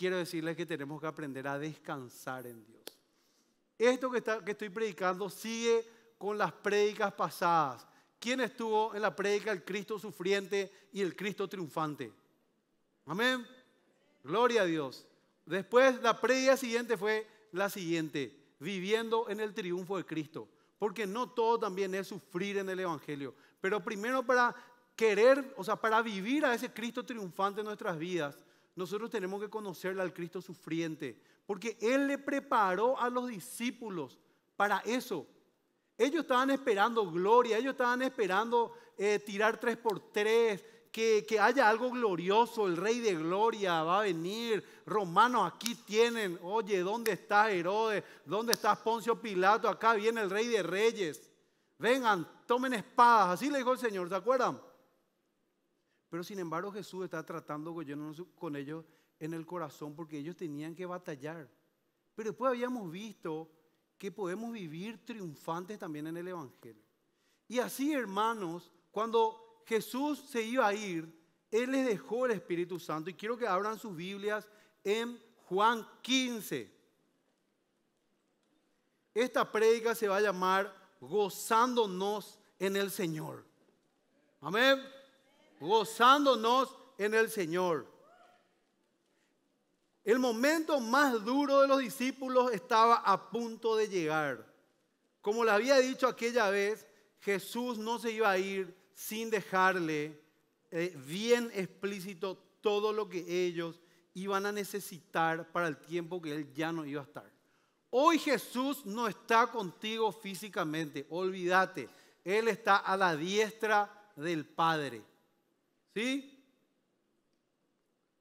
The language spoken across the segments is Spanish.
quiero decirles que tenemos que aprender a descansar en Dios. Esto que, que estoy predicando sigue con las prédicas pasadas. ¿Quién estuvo en la prédica? El Cristo sufriente y el Cristo triunfante. Amén. Gloria a Dios. Después la prédica siguiente fue la siguiente, viviendo en el triunfo de Cristo. Porque no todo también es sufrir en el Evangelio. Pero primero para querer, o sea, para vivir a ese Cristo triunfante en nuestras vidas, nosotros tenemos que conocerle al Cristo sufriente, porque Él le preparó a los discípulos para eso. Ellos estaban esperando gloria, ellos estaban esperando eh, tirar tres por tres, que, que, haya algo glorioso, el rey de gloria va a venir, romanos aquí tienen, oye, ¿dónde está Herodes? ¿Dónde está Poncio Pilato? Acá viene el rey de reyes. Vengan, tomen espadas, así le dijo el Señor, ¿se acuerdan? Pero sin embargo Jesús está tratando con ellos en el corazón porque ellos tenían que batallar. Pero después habíamos visto que podemos vivir triunfantes también en el Evangelio. Y así, hermanos, cuando Jesús se iba a ir, Él les dejó el Espíritu Santo. Y quiero que abran sus Biblias en Juan 15. Esta prédica se va a llamar Gozándonos en el Señor. Amén gozándonos en el Señor. El momento más duro de los discípulos estaba a punto de llegar. Como le había dicho aquella vez, Jesús no se iba a ir sin dejarle eh, bien explícito todo lo que ellos iban a necesitar para el tiempo que él ya no iba a estar. Hoy Jesús no está contigo físicamente, olvídate, Él está a la diestra del Padre. ¿Sí?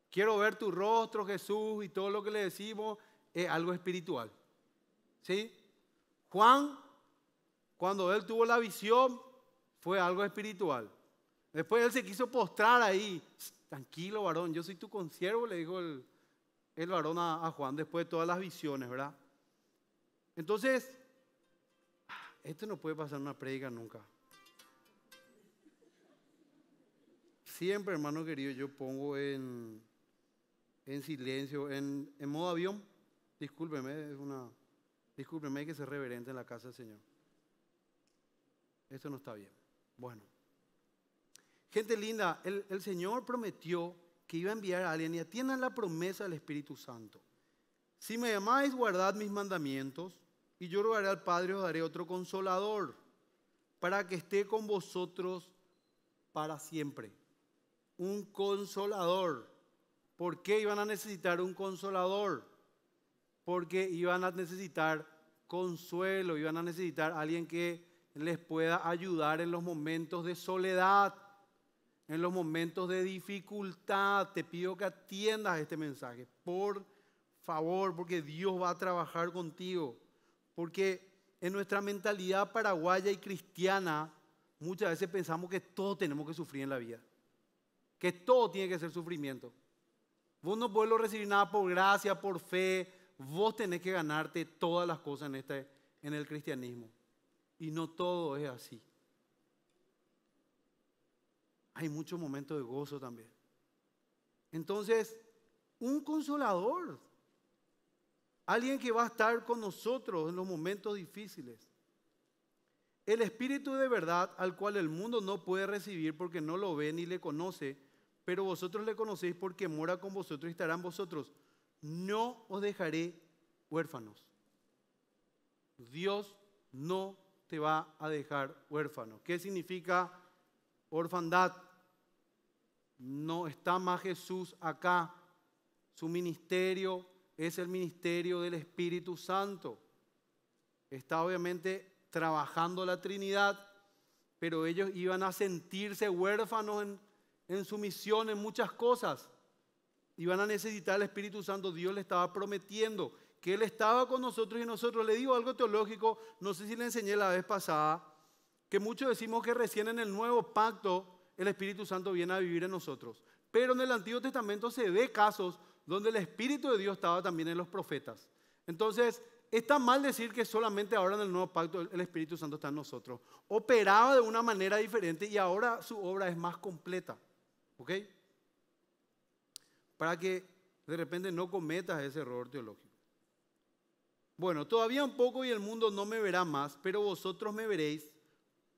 Quiero ver tu rostro, Jesús, y todo lo que le decimos es algo espiritual. ¿Sí? Juan, cuando él tuvo la visión, fue algo espiritual. Después él se quiso postrar ahí. Tranquilo, varón, yo soy tu consiervo, le dijo el, el varón a, Juan después de todas las visiones, ¿verdad? Entonces, esto no puede pasar en una prédica nunca. siempre, hermano querido, yo pongo en, silencio, en, modo avión. Discúlpeme, es una. Discúlpeme, hay que ser reverente en la casa del Señor. Esto no está bien. Bueno. Gente linda, el, Señor prometió que iba a enviar a alguien y atiendan la promesa del Espíritu Santo. Si me llamáis, guardad mis mandamientos y yo rogaré al Padre os daré otro consolador para que esté con vosotros para siempre un consolador. ¿Por qué iban a necesitar un consolador? Porque iban a necesitar consuelo, iban a necesitar alguien que les pueda ayudar en los momentos de soledad, en los momentos de dificultad. Te pido que atiendas este mensaje, por favor, porque Dios va a trabajar contigo. Porque en nuestra mentalidad paraguaya y cristiana, muchas veces pensamos que todos tenemos que sufrir en la vida que todo tiene que ser sufrimiento. Vos no podés recibir nada por gracia, por fe. Vos tenés que ganarte todas las cosas en, este, en el cristianismo. Y no todo es así. Hay muchos momentos de gozo también. Entonces, un consolador. Alguien que va a estar con nosotros en los momentos difíciles. El Espíritu de verdad al cual el mundo no puede recibir porque no lo ve ni le conoce pero vosotros le conocéis porque mora con vosotros y estarán vosotros. No os dejaré huérfanos. Dios no te va a dejar huérfano. ¿Qué significa orfandad? No está más Jesús acá. Su ministerio es el ministerio del Espíritu Santo. Está obviamente trabajando la Trinidad, pero ellos iban a sentirse huérfanos en en su misión, en muchas cosas. Iban a necesitar el Espíritu Santo. Dios le estaba prometiendo que Él estaba con nosotros y nosotros. Le digo algo teológico, no sé si le enseñé la vez pasada, que muchos decimos que recién en el nuevo pacto el Espíritu Santo viene a vivir en nosotros. Pero en el Antiguo Testamento se ve casos donde el Espíritu de Dios estaba también en los profetas. Entonces, está mal decir que solamente ahora en el nuevo pacto el Espíritu Santo está en nosotros. Operaba de una manera diferente y ahora su obra es más completa. ¿Ok? Para que de repente no cometas ese error teológico. Bueno, todavía un poco y el mundo no me verá más, pero vosotros me veréis,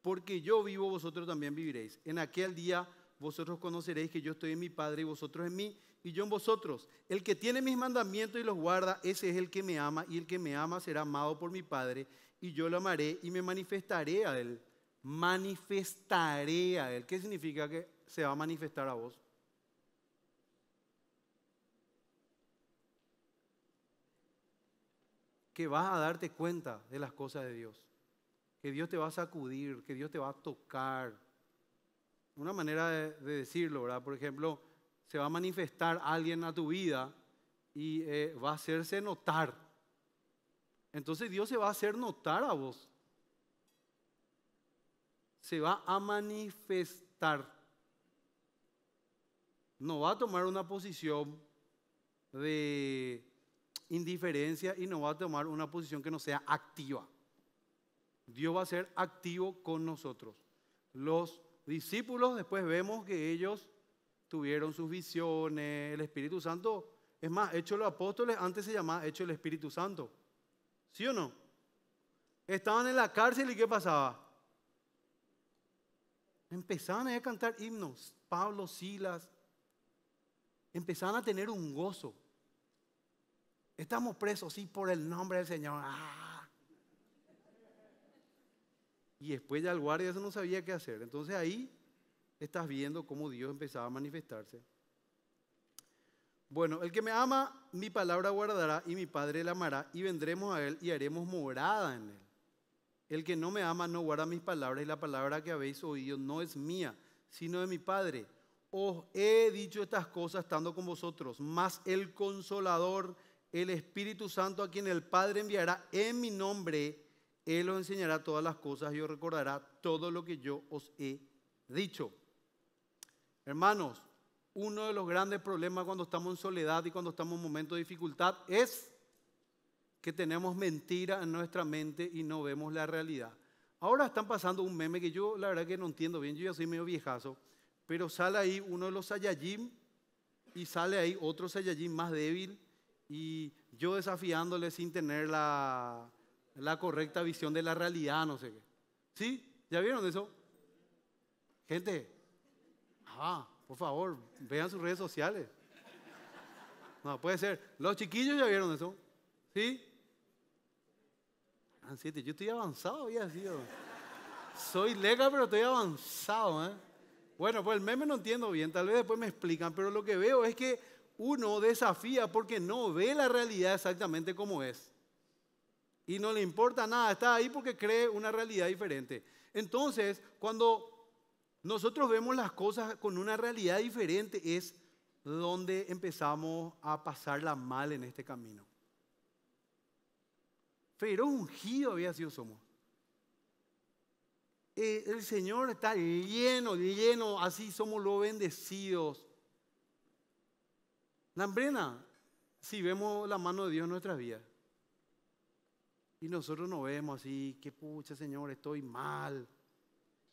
porque yo vivo, vosotros también viviréis. En aquel día vosotros conoceréis que yo estoy en mi Padre y vosotros en mí y yo en vosotros. El que tiene mis mandamientos y los guarda, ese es el que me ama y el que me ama será amado por mi Padre y yo lo amaré y me manifestaré a él. Manifestaré a él. ¿Qué significa que se va a manifestar a vos. Que vas a darte cuenta de las cosas de Dios. Que Dios te va a sacudir, que Dios te va a tocar. Una manera de, decirlo, ¿verdad? Por ejemplo, se va a manifestar alguien a tu vida y eh, va a hacerse notar. Entonces Dios se va a hacer notar a vos. Se va a manifestar no va a tomar una posición de indiferencia y no va a tomar una posición que no sea activa. Dios va a ser activo con nosotros. Los discípulos después vemos que ellos tuvieron sus visiones, el Espíritu Santo. Es más, hecho los Apóstoles antes se llamaba Hecho el Espíritu Santo. ¿Sí o no? Estaban en la cárcel y ¿qué pasaba? Empezaban a cantar himnos. Pablo, Silas, empezaban a tener un gozo. Estamos presos, sí, por el nombre del Señor. Ah. Y después ya el guardia eso no sabía qué hacer. Entonces ahí estás viendo cómo Dios empezaba a manifestarse. Bueno, el que me ama, mi palabra guardará y mi Padre la amará y vendremos a él y haremos morada en él. El que no me ama no guarda mis palabras y la palabra que habéis oído no es mía, sino de mi Padre os he dicho estas cosas estando con vosotros, Más el consolador, el Espíritu Santo a quien el Padre enviará en mi nombre, Él os enseñará todas las cosas y os recordará todo lo que yo os he dicho. Hermanos, uno de los grandes problemas cuando estamos en soledad y cuando estamos en momento de dificultad es que tenemos mentira en nuestra mente y no vemos la realidad. Ahora están pasando un meme que yo la verdad que no entiendo bien, yo ya soy medio viejazo pero sale ahí uno de los Saiyajin y sale ahí otro Saiyajin más débil y yo desafiándole sin tener la, correcta visión de la realidad, no sé qué. ¿Sí? ¿Ya vieron eso? Gente, ah, por favor, vean sus redes sociales. No, puede ser. Los chiquillos ya vieron eso. ¿Sí? Ah, yo estoy avanzado, había sido. Soy lega, pero estoy avanzado, ¿eh? Bueno, pues el meme no entiendo bien, tal vez después me explican, pero lo que veo es que uno desafía porque no ve la realidad exactamente como es. Y no le importa nada, está ahí porque cree una realidad diferente. Entonces, cuando nosotros vemos las cosas con una realidad diferente, es donde empezamos a pasarla mal en este camino. Pero ungido había sido somos. Eh, el Señor está lleno, lleno, así somos los bendecidos. La hambrena, si vemos la mano de Dios en nuestras vidas. Y nosotros nos vemos así, que pucha Señor, estoy mal,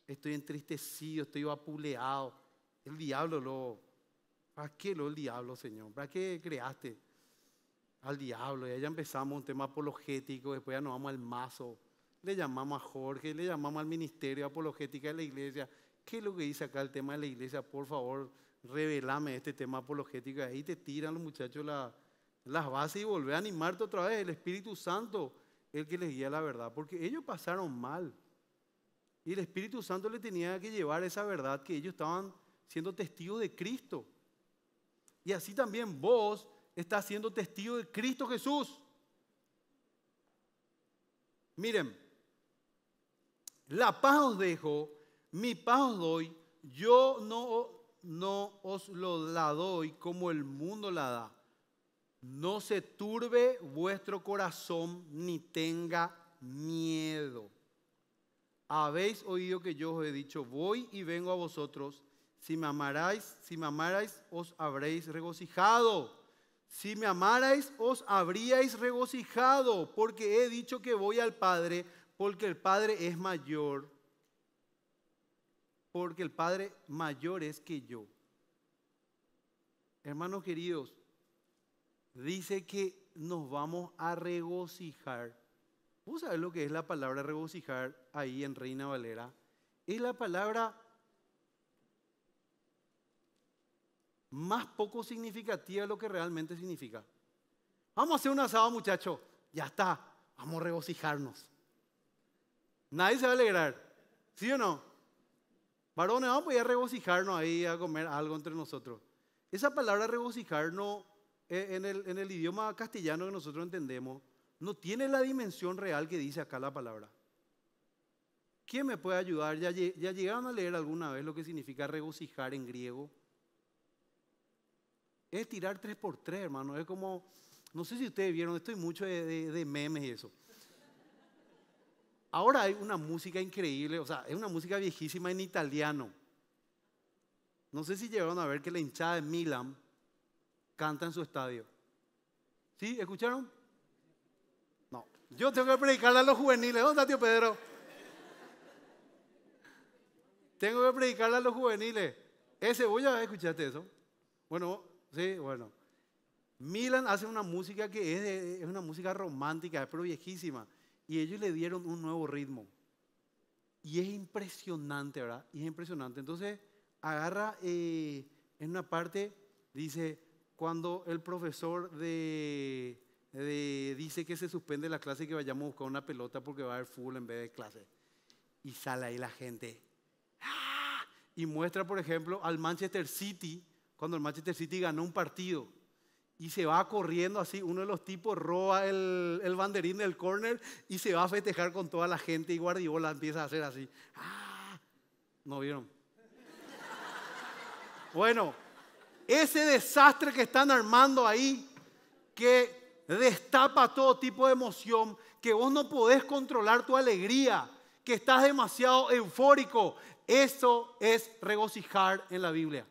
estoy entristecido, estoy apuleado. El diablo lo... ¿Para qué lo el diablo, Señor? ¿Para qué creaste al diablo? Y ya empezamos un tema apologético, después ya nos vamos al mazo. Le llamamos a Jorge, le llamamos al Ministerio Apologética de la Iglesia. ¿Qué es lo que dice acá el tema de la iglesia? Por favor, revelame este tema apologético. Ahí te tiran los muchachos la, las bases y volver a animarte otra vez. El Espíritu Santo, el que les guía la verdad. Porque ellos pasaron mal. Y el Espíritu Santo le tenía que llevar esa verdad que ellos estaban siendo testigos de Cristo. Y así también vos estás siendo testigo de Cristo Jesús. Miren, la paz os dejo, mi paz os doy, yo no, os la doy como el mundo la da. No se turbe vuestro corazón ni tenga miedo. Habéis oído que yo os he dicho, voy y vengo a vosotros. Si me amarais, si me amarais, os habréis regocijado. Si me amarais, os habríais regocijado, porque he dicho que voy al Padre porque el Padre es mayor, porque el Padre mayor es que yo. Hermanos queridos, dice que nos vamos a regocijar. ¿Vos sabés lo que es la palabra regocijar ahí en Reina Valera? Es la palabra más poco significativa de lo que realmente significa. Vamos a hacer un asado, muchachos. Ya está. Vamos a regocijarnos. Nadie se va a alegrar. ¿Sí o no? Varones, vamos a regocijarnos ahí a comer algo entre nosotros. Esa palabra regocijarnos e-, en el, idioma castellano que nosotros entendemos no tiene la dimensión real que dice acá la palabra. ¿Quién me puede ayudar? ¿Ya, llegaron a leer alguna vez lo que significa regocijar en griego? Es tirar tres por tres, hermano. Es como, no sé si ustedes vieron, estoy mucho de memes y eso. Ahora hay una música increíble, o sea, es una música viejísima en italiano. No sé si llegaron a ver que la hinchada de Milan canta en su estadio. ¿Sí? ¿Escucharon? No. Yo tengo que predicarle a los juveniles. ¿Dónde está tío Pedro? tengo que predicarle a los juveniles. Ese, voy a escuchaste eso. Bueno, sí, bueno. Milan hace una música que es, es una música romántica, pero viejísima. Y ellos le dieron un nuevo ritmo. Y es impresionante, ¿verdad? Y es impresionante. Entonces, agarra eh, en una parte, dice, cuando el profesor de, dice que se suspende la clase y que vayamos a buscar una pelota porque va a haber fútbol en vez de clase. Y sale ahí la gente. ¡Ah! Y muestra, por ejemplo, al Manchester City, cuando el Manchester City ganó un partido y se va corriendo así, uno de los tipos roba el, banderín del corner y se va a festejar con toda la gente y Guardiola empieza a hacer así. ¡Ah! ¿No vieron? Bueno, ese desastre que están armando ahí, que destapa todo tipo de emoción, que vos no podés controlar tu alegría, que estás demasiado eufórico, eso es regocijar en la Biblia.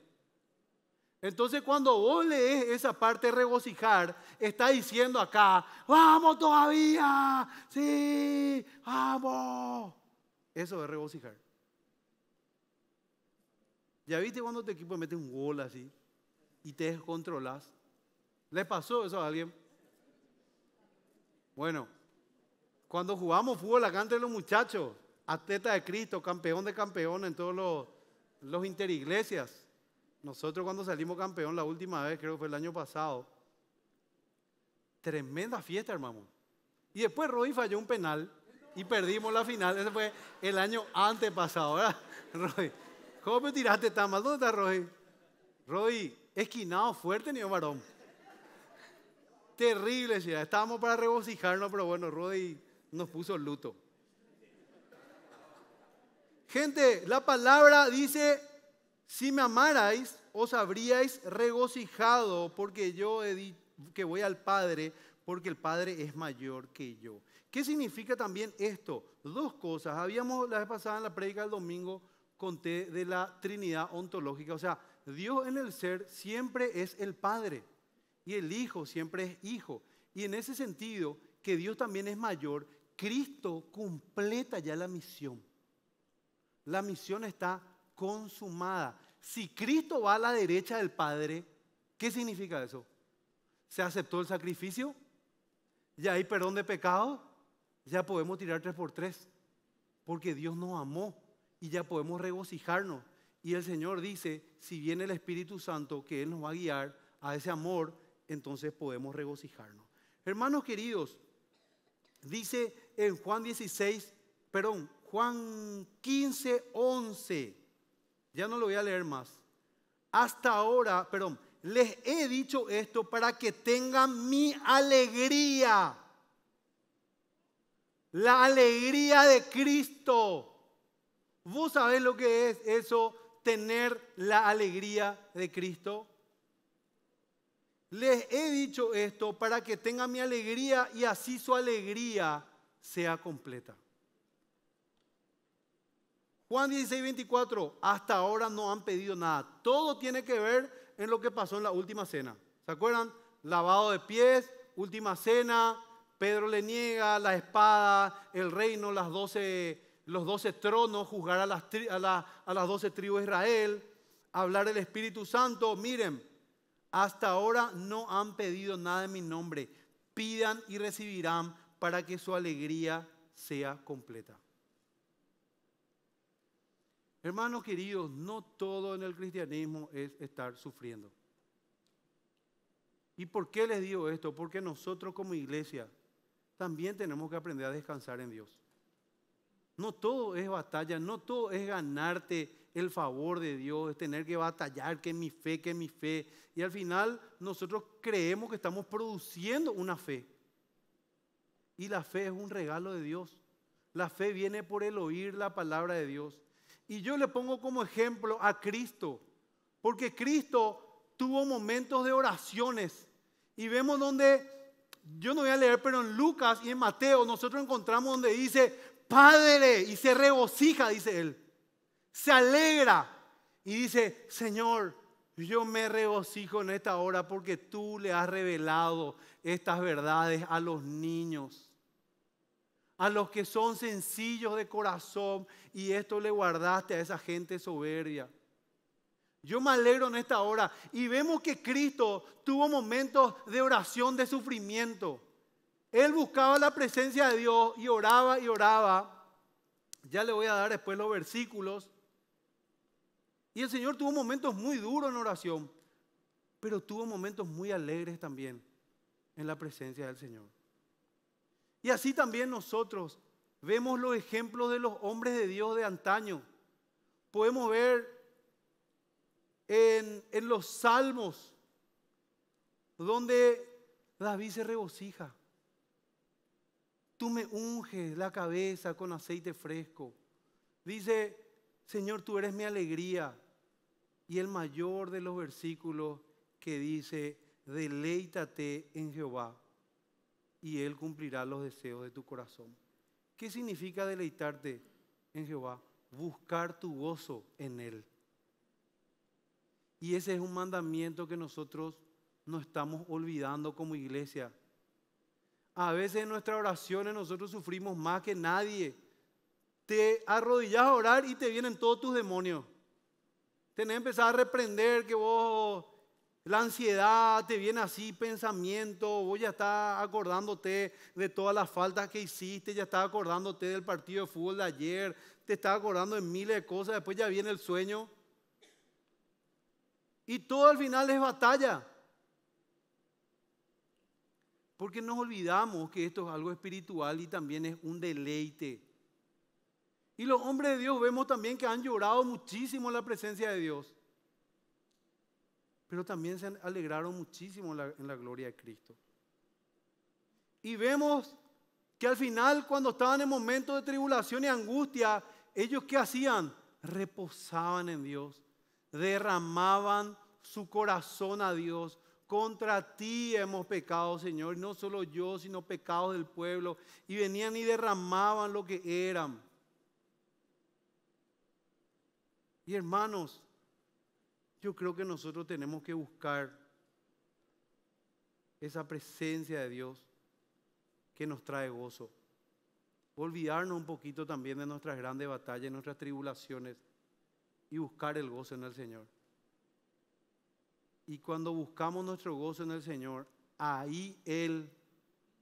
Entonces cuando vos lees esa parte regocijar, está diciendo acá, vamos todavía, sí, vamos. Eso es regocijar. ¿Ya viste cuando tu equipo mete un gol así y te descontrolas? ¿Le pasó eso a alguien? Bueno, cuando jugamos fútbol acá entre los muchachos, atleta de Cristo, campeón de campeón en todos los, los interiglesias, nosotros cuando salimos campeón la última vez, creo que fue el año pasado, tremenda fiesta, hermano. Y después Roy falló un penal y perdimos la final. Ese fue el año antepasado, ¿verdad? Roy, ¿cómo me tiraste tan mal? ¿Dónde Roy? esquinado fuerte, niño varón. Terrible, ciudad. Estábamos para regocijarnos, pero bueno, Roy nos puso luto. Gente, la palabra dice si me amarais, os habríais regocijado porque yo he dicho que voy al Padre, porque el Padre es mayor que yo. ¿Qué significa también esto? Dos cosas. Habíamos la vez pasada en la prédica del domingo conté de la Trinidad ontológica, o sea, Dios en el ser siempre es el Padre y el Hijo siempre es Hijo. Y en ese sentido, que Dios también es mayor, Cristo completa ya la misión. La misión está consumada. Si Cristo va a la derecha del Padre, ¿qué significa eso? ¿Se aceptó el sacrificio? ¿Ya hay perdón de pecado? Ya podemos tirar tres por tres. Porque Dios nos amó y ya podemos regocijarnos. Y el Señor dice, si viene el Espíritu Santo, que Él nos va a guiar a ese amor, entonces podemos regocijarnos. Hermanos queridos, dice en Juan 16, perdón, Juan 15, 11. Ya no lo voy a leer más. Hasta ahora, perdón, les he dicho esto para que tengan mi alegría. La alegría de Cristo. ¿Vos sabés lo que es eso, tener la alegría de Cristo? Les he dicho esto para que tengan mi alegría y así su alegría sea completa. Juan 16, 24, hasta ahora no han pedido nada. Todo tiene que ver en lo que pasó en la última cena. ¿Se acuerdan? Lavado de pies, última cena, Pedro le niega la espada, el reino, las 12, los doce tronos, juzgar a las, a, a las doce tribus de Israel, hablar del Espíritu Santo. Miren, hasta ahora no han pedido nada en mi nombre. Pidan y recibirán para que su alegría sea completa. Hermanos queridos, no todo en el cristianismo es estar sufriendo. ¿Y por qué les digo esto? Porque nosotros como iglesia también tenemos que aprender a descansar en Dios. No todo es batalla, no todo es ganarte el favor de Dios, es tener que batallar, que mi fe, que mi fe. Y al final nosotros creemos que estamos produciendo una fe. Y la fe es un regalo de Dios. La fe viene por el oír la palabra de Dios. Y yo le pongo como ejemplo a Cristo, porque Cristo tuvo momentos de oraciones y vemos donde, yo no voy a leer, pero en Lucas y en Mateo nosotros encontramos donde dice, Padre, y se regocija, dice él, se alegra y dice, Señor, yo me regocijo en esta hora porque tú le has revelado estas verdades a los niños a los que son sencillos de corazón y esto le guardaste a esa gente soberbia. Yo me alegro en esta hora y vemos que Cristo tuvo momentos de oración de sufrimiento. Él buscaba la presencia de Dios y oraba y oraba. Ya le voy a dar después los versículos. Y el Señor tuvo momentos muy duros en oración, pero tuvo momentos muy alegres también en la presencia del Señor. Y así también nosotros vemos los ejemplos de los hombres de Dios de antaño. Podemos ver en, los salmos donde David se regocija. Tú me unges la cabeza con aceite fresco. Dice, Señor, tú eres mi alegría. Y el mayor de los versículos que dice, deleítate en Jehová y Él cumplirá los deseos de tu corazón. ¿Qué significa deleitarte en Jehová? Buscar tu gozo en Él. Y ese es un mandamiento que nosotros no estamos olvidando como iglesia. A veces en nuestras oraciones nosotros sufrimos más que nadie. Te arrodillas a orar y te vienen todos tus demonios. Tenés que empezar a reprender que vos la ansiedad te viene así, pensamiento, vos ya estás acordándote de todas las faltas que hiciste, ya estás acordándote del partido de fútbol de ayer, te estás acordando de miles de cosas, después ya viene el sueño. Y todo al final es batalla. Porque nos olvidamos que esto es algo espiritual y también es un deleite. Y los hombres de Dios vemos también que han llorado muchísimo en la presencia de Dios pero también se alegraron muchísimo en la, gloria de Cristo. Y vemos que al final, cuando estaban en momentos de tribulación y angustia, ellos qué hacían? Reposaban en Dios, derramaban su corazón a Dios. Contra ti hemos pecado, Señor, no solo yo, sino pecados del pueblo. Y venían y derramaban lo que eran. Y hermanos, yo creo que nosotros tenemos que buscar esa presencia de Dios que nos trae gozo. Olvidarnos un poquito también de nuestras grandes batallas, nuestras tribulaciones y buscar el gozo en el Señor. Y cuando buscamos nuestro gozo en el Señor, ahí Él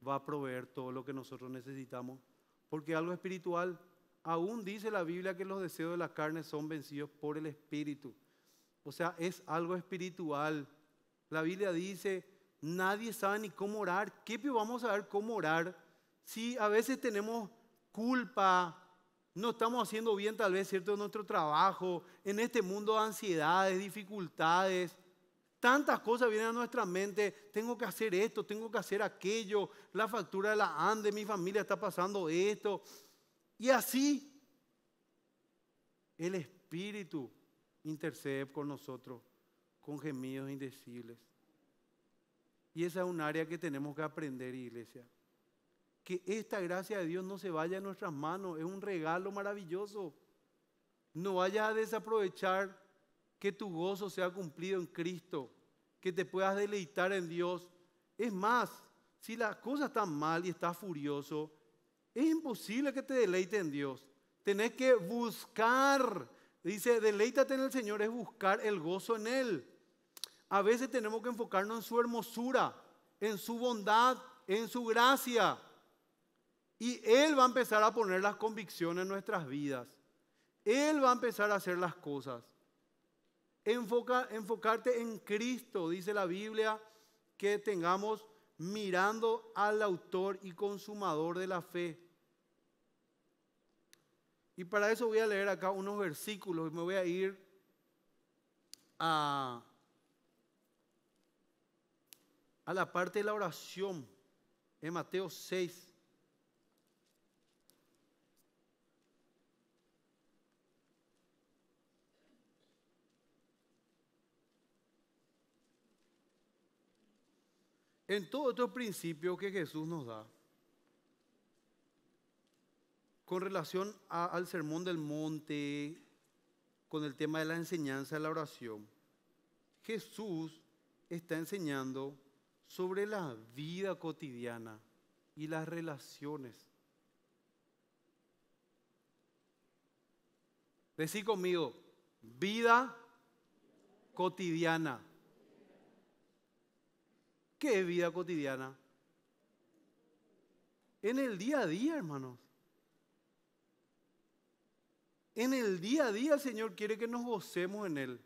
va a proveer todo lo que nosotros necesitamos. Porque algo espiritual, aún dice la Biblia que los deseos de la carne son vencidos por el Espíritu. O sea, es algo espiritual. La Biblia dice, nadie sabe ni cómo orar. ¿Qué vamos a ver cómo orar? Si a veces tenemos culpa, no estamos haciendo bien tal vez cierto nuestro trabajo, en este mundo de ansiedades, dificultades, tantas cosas vienen a nuestra mente, tengo que hacer esto, tengo que hacer aquello, la factura de la ANDE, mi familia está pasando esto. Y así el espíritu intercede con nosotros con gemidos indecibles. Y esa es un área que tenemos que aprender, iglesia. Que esta gracia de Dios no se vaya a nuestras manos, es un regalo maravilloso. No vayas a desaprovechar que tu gozo sea cumplido en Cristo, que te puedas deleitar en Dios. Es más, si las cosas están mal y estás furioso, es imposible que te deleite en Dios. Tenés que buscar Dice, deleítate en el Señor es buscar el gozo en Él. A veces tenemos que enfocarnos en su hermosura, en su bondad, en su gracia. Y Él va a empezar a poner las convicciones en nuestras vidas. Él va a empezar a hacer las cosas. Enfoca, enfocarte en Cristo, dice la Biblia, que tengamos mirando al autor y consumador de la fe. Y para eso voy a leer acá unos versículos y me voy a ir a, la parte de la oración en Mateo 6. En todo otro principio que Jesús nos da, con relación al sermón del monte, con el tema de la enseñanza de la oración, Jesús está enseñando sobre la vida cotidiana y las relaciones. Decí conmigo, vida cotidiana. ¿Qué es vida cotidiana? En el día a día, hermanos. En el día a día el Señor quiere que nos gocemos en Él.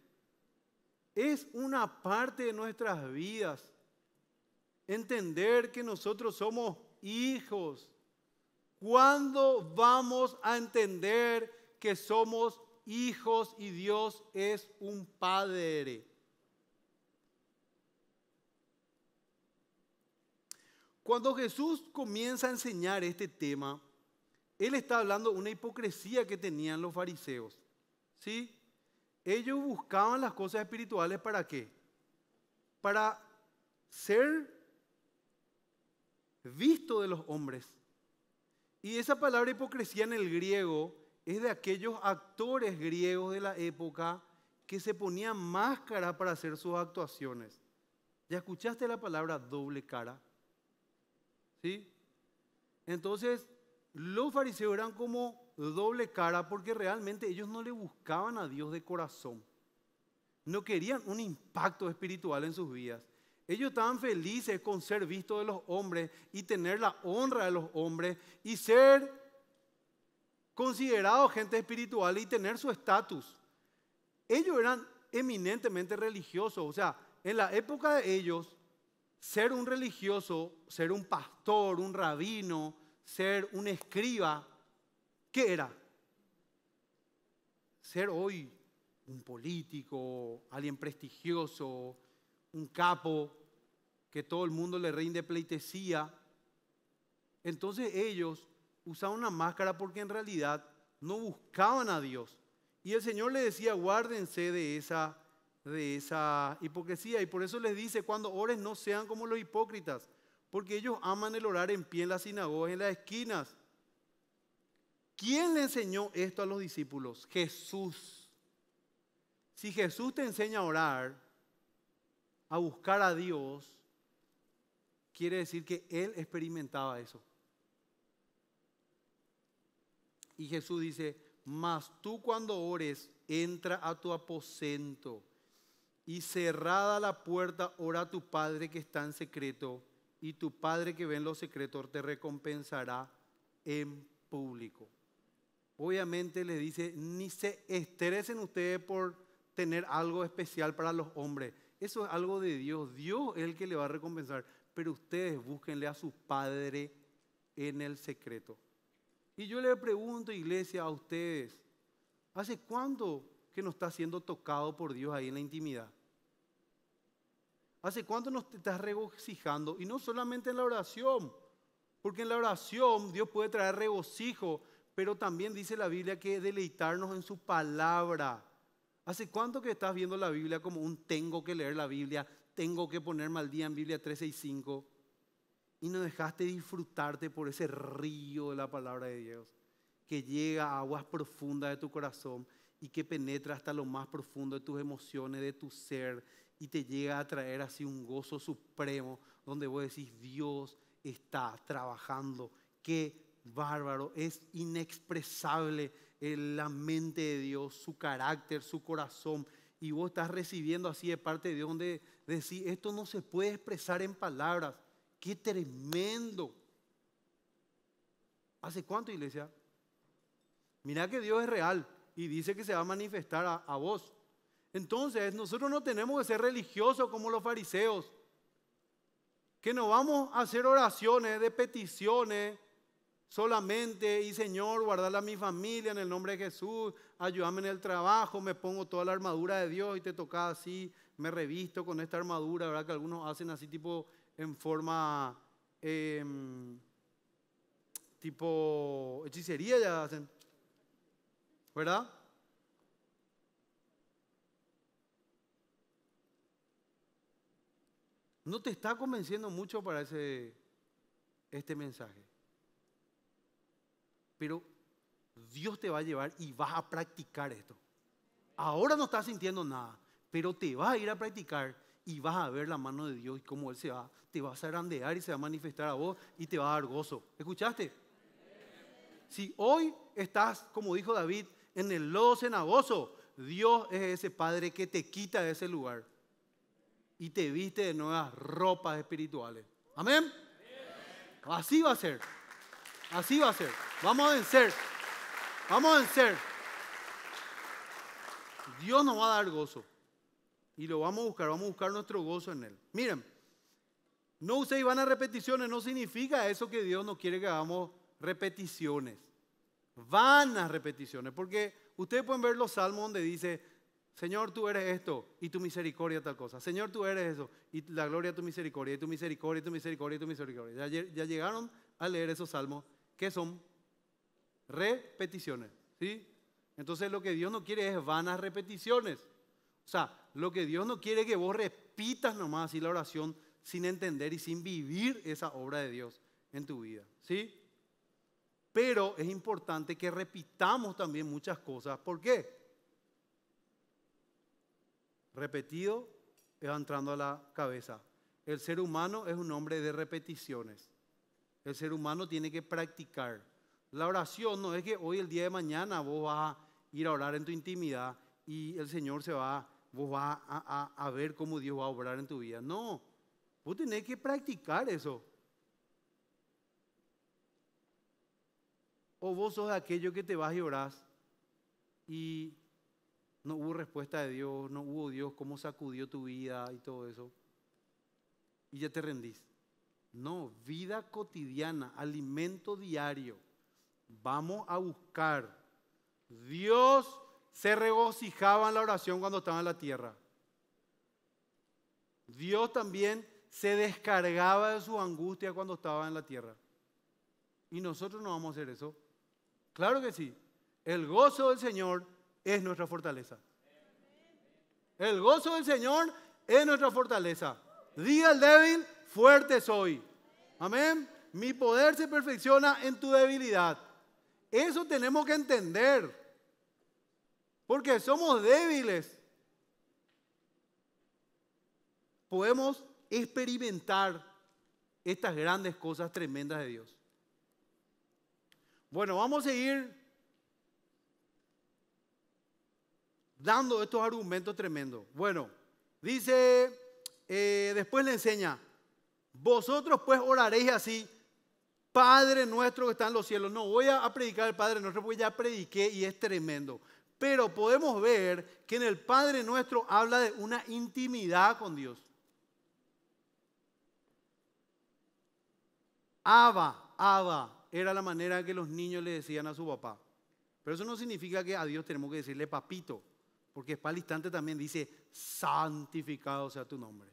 Es una parte de nuestras vidas. Entender que nosotros somos hijos. ¿Cuándo vamos a entender que somos hijos y Dios es un Padre? Cuando Jesús comienza a enseñar este tema, él está hablando de una hipocresía que tenían los fariseos. ¿Sí? Ellos buscaban las cosas espirituales para qué? Para ser visto de los hombres. Y esa palabra hipocresía en el griego es de aquellos actores griegos de la época que se ponían máscara para hacer sus actuaciones. ¿Ya escuchaste la palabra doble cara? ¿Sí? Entonces, los fariseos eran como doble cara porque realmente ellos no le buscaban a Dios de corazón. No querían un impacto espiritual en sus vidas. Ellos estaban felices con ser vistos de los hombres y tener la honra de los hombres y ser considerados gente espiritual y tener su estatus. Ellos eran eminentemente religiosos, o sea, en la época de ellos, ser un religioso, ser un pastor, un rabino, ser un escriba, ¿qué era? Ser hoy un político, alguien prestigioso, un capo, que todo el mundo le rinde pleitesía. Entonces ellos usaban una máscara porque en realidad no buscaban a Dios. Y el Señor le decía, guárdense de esa, de esa hipocresía. Y por eso les dice, cuando ores no sean como los hipócritas porque ellos aman el orar en pie en las sinagogas, en las esquinas. ¿Quién le enseñó esto a los discípulos? Jesús. Si Jesús te enseña a orar, a buscar a Dios, quiere decir que Él experimentaba eso. Y Jesús dice, mas tú cuando ores, entra a tu aposento y cerrada la puerta, ora a tu Padre que está en secreto y tu Padre que ve en los secretos te recompensará en público. Obviamente le dice, ni se estresen ustedes por tener algo especial para los hombres. Eso es algo de Dios. Dios es el que le va a recompensar. Pero ustedes búsquenle a su Padre en el secreto. Y yo le pregunto, iglesia, a ustedes, ¿hace cuánto que no está siendo tocado por Dios ahí en la intimidad? ¿Hace cuánto nos estás regocijando? Y no solamente en la oración, porque en la oración Dios puede traer regocijo, pero también dice la Biblia que deleitarnos en su palabra. ¿Hace cuánto que estás viendo la Biblia como un tengo que leer la Biblia, tengo que ponerme al día en Biblia 13 y 5? Y no dejaste disfrutarte por ese río de la palabra de Dios, que llega a aguas profundas de tu corazón y que penetra hasta lo más profundo de tus emociones, de tu ser y te llega a traer así un gozo supremo donde vos decís, Dios está trabajando, qué bárbaro, es inexpresable eh, la mente de Dios, su carácter, su corazón, y vos estás recibiendo así de parte de Dios donde decís, esto no se puede expresar en palabras, qué tremendo. ¿Hace cuánto, iglesia? Mira que Dios es real y dice que se va a manifestar a, a vos. Entonces, nosotros no tenemos que ser religiosos como los fariseos, que no vamos a hacer oraciones de peticiones solamente y Señor, guardar a mi familia en el nombre de Jesús, ayúdame en el trabajo, me pongo toda la armadura de Dios y te toca así, me revisto con esta armadura, ¿verdad? Que algunos hacen así tipo en forma, em, tipo hechicería ya hacen, ¿verdad? No te está convenciendo mucho para ese, este mensaje. Pero Dios te va a llevar y vas a practicar esto. Ahora no estás sintiendo nada, pero te vas a ir a practicar y vas a ver la mano de Dios y cómo Él se va, te va a zarandear y se va a manifestar a vos y te va a dar gozo. ¿Escuchaste? Si hoy estás, como dijo David, en el lodo cenagoso, Dios es ese Padre que te quita de ese lugar y te viste de nuevas ropas espirituales. Amén. Así va a ser. Así va a ser. Vamos a vencer. Vamos a vencer. Dios nos va a dar gozo. Y lo vamos a buscar. Vamos a buscar nuestro gozo en Él. Miren, no uséis vanas repeticiones. No significa eso que Dios no quiere que hagamos repeticiones. Vanas repeticiones. Porque ustedes pueden ver los salmos donde dice, Señor, tú eres esto y tu misericordia tal cosa. Señor, tú eres eso y la gloria tu misericordia y tu misericordia y tu misericordia y tu misericordia. Ya, llegaron a leer esos salmos que son repeticiones, ¿sí? Entonces lo que Dios no quiere es vanas repeticiones. O sea, lo que Dios no quiere es que vos repitas nomás así la oración sin entender y sin vivir esa obra de Dios en tu vida, ¿sí? Pero es importante que repitamos también muchas cosas. ¿Por qué? repetido va entrando a la cabeza. El ser humano es un hombre de repeticiones. El ser humano tiene que practicar. La oración no es que hoy, el día de mañana, vos vas a ir a orar en tu intimidad y el Señor se va, vos vas a, ver cómo Dios va a obrar en tu vida. No, vos tenés que practicar eso. O vos sos aquello que te vas y orás y no hubo respuesta de Dios, no hubo Dios, cómo sacudió tu vida y todo eso. Y ya te rendís. No, vida cotidiana, alimento diario. Vamos a buscar. Dios se regocijaba en la oración cuando estaba en la tierra. Dios también se descargaba de su angustia cuando estaba en la tierra. Y nosotros no vamos a hacer eso. Claro que sí. El gozo del Señor es nuestra fortaleza. El gozo del Señor es nuestra fortaleza. Diga el débil, fuerte soy. Amén. Mi poder se perfecciona en tu debilidad. Eso tenemos que entender. Porque somos débiles. Podemos experimentar estas grandes cosas tremendas de Dios. Bueno, vamos a seguir dando estos argumentos tremendos. Bueno, dice, eh, después le enseña, vosotros pues oraréis así, Padre nuestro que está en los cielos. No voy a, predicar el Padre nuestro porque ya prediqué y es tremendo. Pero podemos ver que en el Padre nuestro habla de una intimidad con Dios. Abba, Abba, era la manera que los niños le decían a su papá. Pero eso no significa que a Dios tenemos que decirle papito. Porque para el instante también dice, santificado sea tu nombre.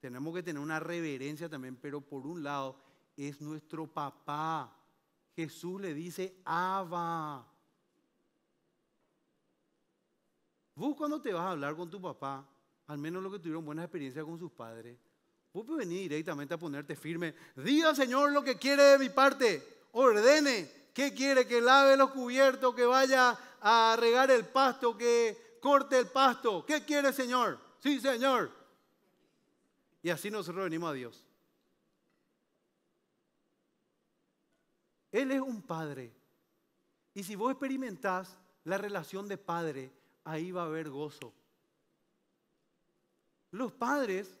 Tenemos que tener una reverencia también, pero por un lado es nuestro papá. Jesús le dice, Abba. Vos cuando te vas a hablar con tu papá, al menos lo que tuvieron buenas experiencias con sus padres, vos puedes venir directamente a ponerte firme. Diga, Señor, lo que quiere de mi parte. Ordene. ¿Qué quiere? Que lave los cubiertos, que vaya a regar el pasto, que corte el pasto. ¿Qué quiere, Señor? Sí, Señor. Y así nos reunimos a Dios. Él es un padre. Y si vos experimentás la relación de padre, ahí va a haber gozo. Los padres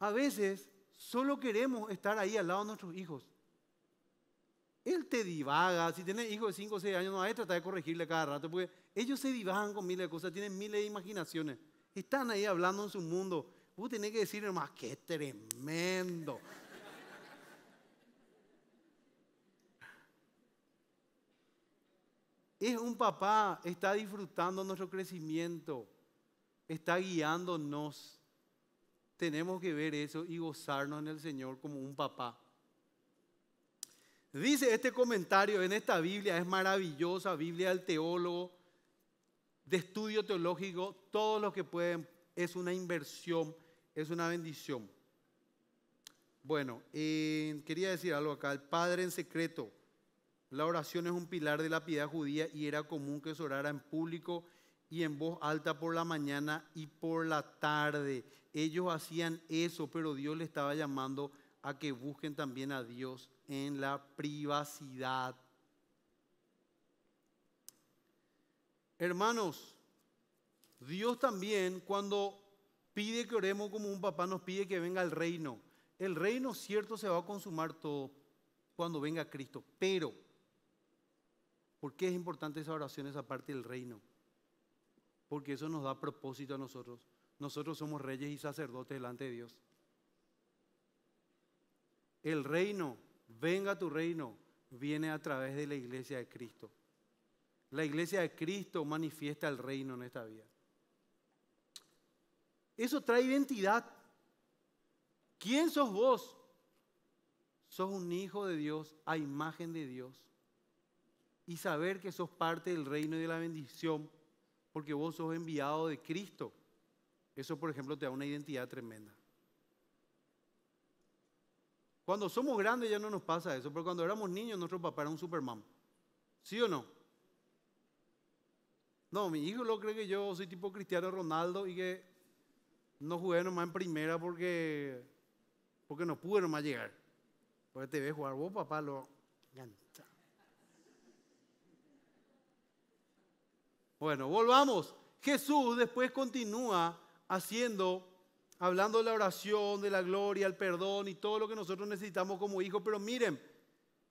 a veces solo queremos estar ahí al lado de nuestros hijos. Él te divaga. Si tienes hijos de 5 o 6 años, no hay que tratar de corregirle cada rato, porque ellos se divagan con miles de cosas, tienen miles de imaginaciones. Están ahí hablando en su mundo. Vos tenés que decir, hermano, qué tremendo. es un papá, está disfrutando nuestro crecimiento, está guiándonos. Tenemos que ver eso y gozarnos en el Señor como un papá. Dice este comentario en esta Biblia, es maravillosa, Biblia del teólogo, de estudio teológico, todo lo que pueden, es una inversión, es una bendición. Bueno, eh, quería decir algo acá, el Padre en secreto. La oración es un pilar de la piedad judía y era común que se orara en público y en voz alta por la mañana y por la tarde. Ellos hacían eso, pero Dios le estaba llamando a que busquen también a Dios en la privacidad. Hermanos, Dios también cuando pide que oremos como un papá nos pide que venga el reino. El reino cierto se va a consumar todo cuando venga Cristo, pero ¿por qué es importante esa oración, esa parte del reino? Porque eso nos da propósito a nosotros. Nosotros somos reyes y sacerdotes delante de Dios. El reino venga tu reino, viene a través de la iglesia de Cristo. La iglesia de Cristo manifiesta el reino en esta vida. Eso trae identidad. ¿Quién sos vos? Sos un hijo de Dios a imagen de Dios. Y saber que sos parte del reino y de la bendición, porque vos sos enviado de Cristo. Eso, por ejemplo, te da una identidad tremenda. Cuando somos grandes ya no nos pasa eso, pero cuando éramos niños nuestro papá era un Superman. ¿Sí o no? No, mi hijo lo cree que yo soy tipo Cristiano Ronaldo y que no jugué nomás en primera porque, porque no pude nomás llegar. Porque te ve jugar vos, papá, lo Bueno, volvamos. Jesús después continúa haciendo hablando de la oración, de la gloria, el perdón y todo lo que nosotros necesitamos como hijos, pero miren,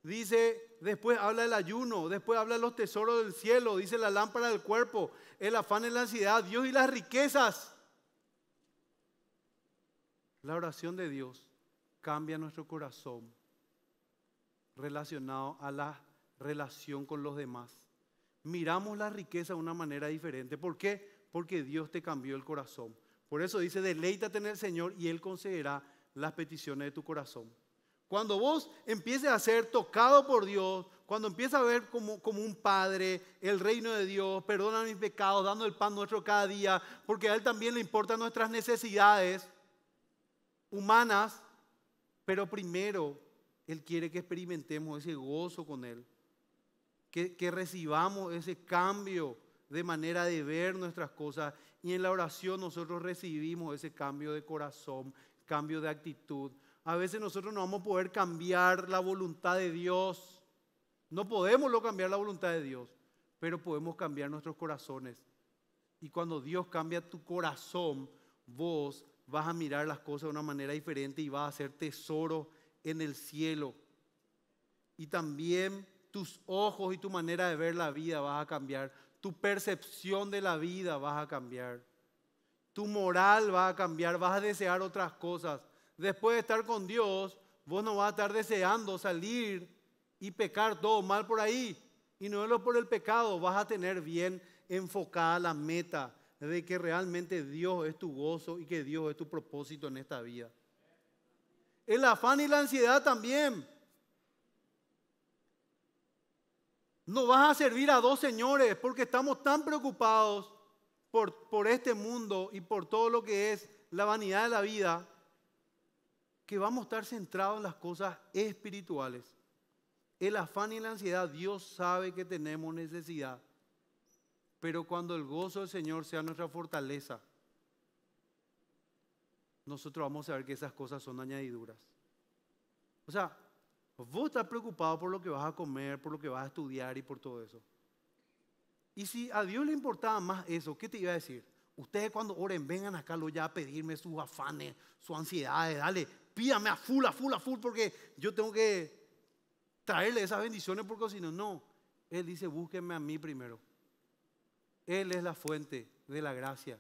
dice, después habla del ayuno, después habla de los tesoros del cielo, dice la lámpara del cuerpo, el afán y la ansiedad, Dios y las riquezas. La oración de Dios cambia nuestro corazón relacionado a la relación con los demás. Miramos la riqueza de una manera diferente. ¿Por qué? Porque Dios te cambió el corazón. Por eso dice, deleítate en el Señor y Él concederá las peticiones de tu corazón. Cuando vos empieces a ser tocado por Dios, cuando empiezas a ver como, como, un padre el reino de Dios, perdona mis pecados, dando el pan nuestro cada día, porque a Él también le importan nuestras necesidades humanas, pero primero Él quiere que experimentemos ese gozo con Él, que, que recibamos ese cambio de manera de ver nuestras cosas y en la oración nosotros recibimos ese cambio de corazón, cambio de actitud. A veces nosotros no vamos a poder cambiar la voluntad de Dios. No podemos cambiar la voluntad de Dios, pero podemos cambiar nuestros corazones. Y cuando Dios cambia tu corazón, vos vas a mirar las cosas de una manera diferente y vas a ser tesoro en el cielo. Y también tus ojos y tu manera de ver la vida vas a cambiar tu percepción de la vida vas a cambiar, tu moral va a cambiar, vas a desear otras cosas. Después de estar con Dios, vos no vas a estar deseando salir y pecar todo mal por ahí. Y no es por el pecado, vas a tener bien enfocada la meta de que realmente Dios es tu gozo y que Dios es tu propósito en esta vida. El afán y la ansiedad también. No vas a servir a dos señores porque estamos tan preocupados por, por este mundo y por todo lo que es la vanidad de la vida que vamos a estar centrados en las cosas espirituales. El afán y la ansiedad, Dios sabe que tenemos necesidad. Pero cuando el gozo del Señor sea nuestra fortaleza, nosotros vamos a ver que esas cosas son añadiduras. O sea, Vos estás preocupado por lo que vas a comer, por lo que vas a estudiar y por todo eso. Y si a Dios le importaba más eso, ¿qué te iba a decir? Ustedes cuando oren, vengan acá lo ya a pedirme sus afanes, sus ansiedades, dale, pídame a full, a full, a full, porque yo tengo que traerle esas bendiciones, porque si no, no. Él dice, búsquenme a mí primero. Él es la fuente de la gracia.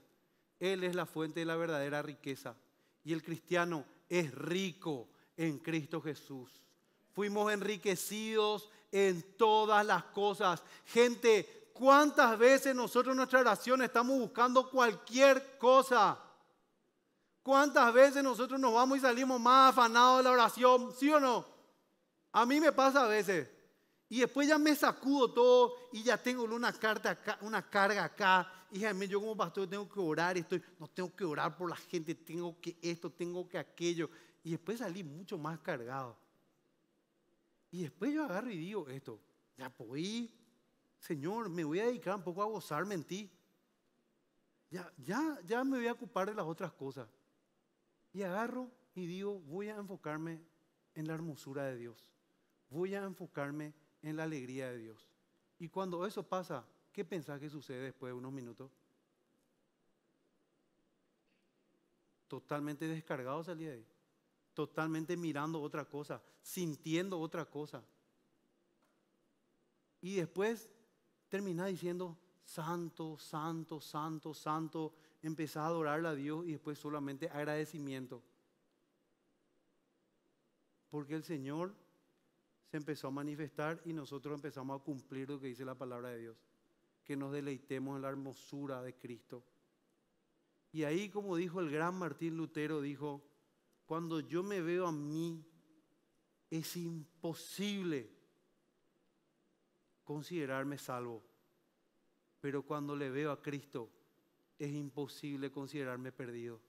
Él es la fuente de la verdadera riqueza. Y el cristiano es rico en Cristo Jesús fuimos enriquecidos en todas las cosas. Gente, ¿cuántas veces nosotros en nuestra oración estamos buscando cualquier cosa? ¿Cuántas veces nosotros nos vamos y salimos más afanados de la oración? ¿Sí o no? A mí me pasa a veces. Y después ya me sacudo todo y ya tengo una, carta acá, una carga acá. Hija mí, yo como pastor tengo que orar, estoy, no tengo que orar por la gente, tengo que esto, tengo que aquello. Y después salí mucho más cargado. Y después yo agarro y digo esto, ya podí, pues, Señor, me voy a dedicar un poco a gozarme en ti. Ya, ya, ya me voy a ocupar de las otras cosas. Y agarro y digo, voy a enfocarme en la hermosura de Dios. Voy a enfocarme en la alegría de Dios. Y cuando eso pasa, ¿qué pensás que sucede después de unos minutos? Totalmente descargado salí de ahí totalmente mirando otra cosa, sintiendo otra cosa. Y después termina diciendo, santo, santo, santo, santo, empezó a adorar a Dios y después solamente agradecimiento. Porque el Señor se empezó a manifestar y nosotros empezamos a cumplir lo que dice la palabra de Dios, que nos deleitemos en la hermosura de Cristo. Y ahí, como dijo el gran Martín Lutero, dijo, cuando yo me veo a mí, es imposible considerarme salvo. Pero cuando le veo a Cristo, es imposible considerarme perdido.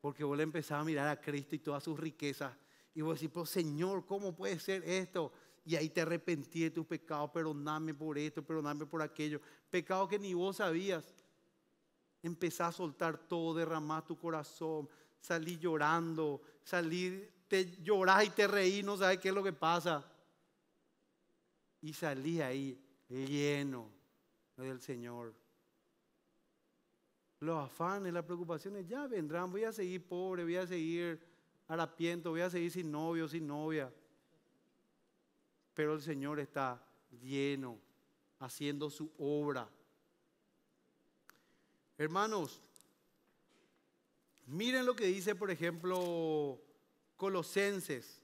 Porque vos le empezás a mirar a Cristo y todas sus riquezas. Y vos decís, pero Señor, ¿cómo puede ser esto? Y ahí te arrepentí de tus pecados, perdoname por esto, perdoname por aquello. Pecado que ni vos sabías. Empezás a soltar todo, derramás tu corazón, salí llorando, salí, te llorás y te reí, no sabes qué es lo que pasa. Y salí ahí lleno del Señor. Los afanes, las preocupaciones ya vendrán, voy a seguir pobre, voy a seguir harapiento, voy a seguir sin novio, sin novia. Pero el Señor está lleno, haciendo su obra. Hermanos, Miren lo que dice, por ejemplo, Colosenses.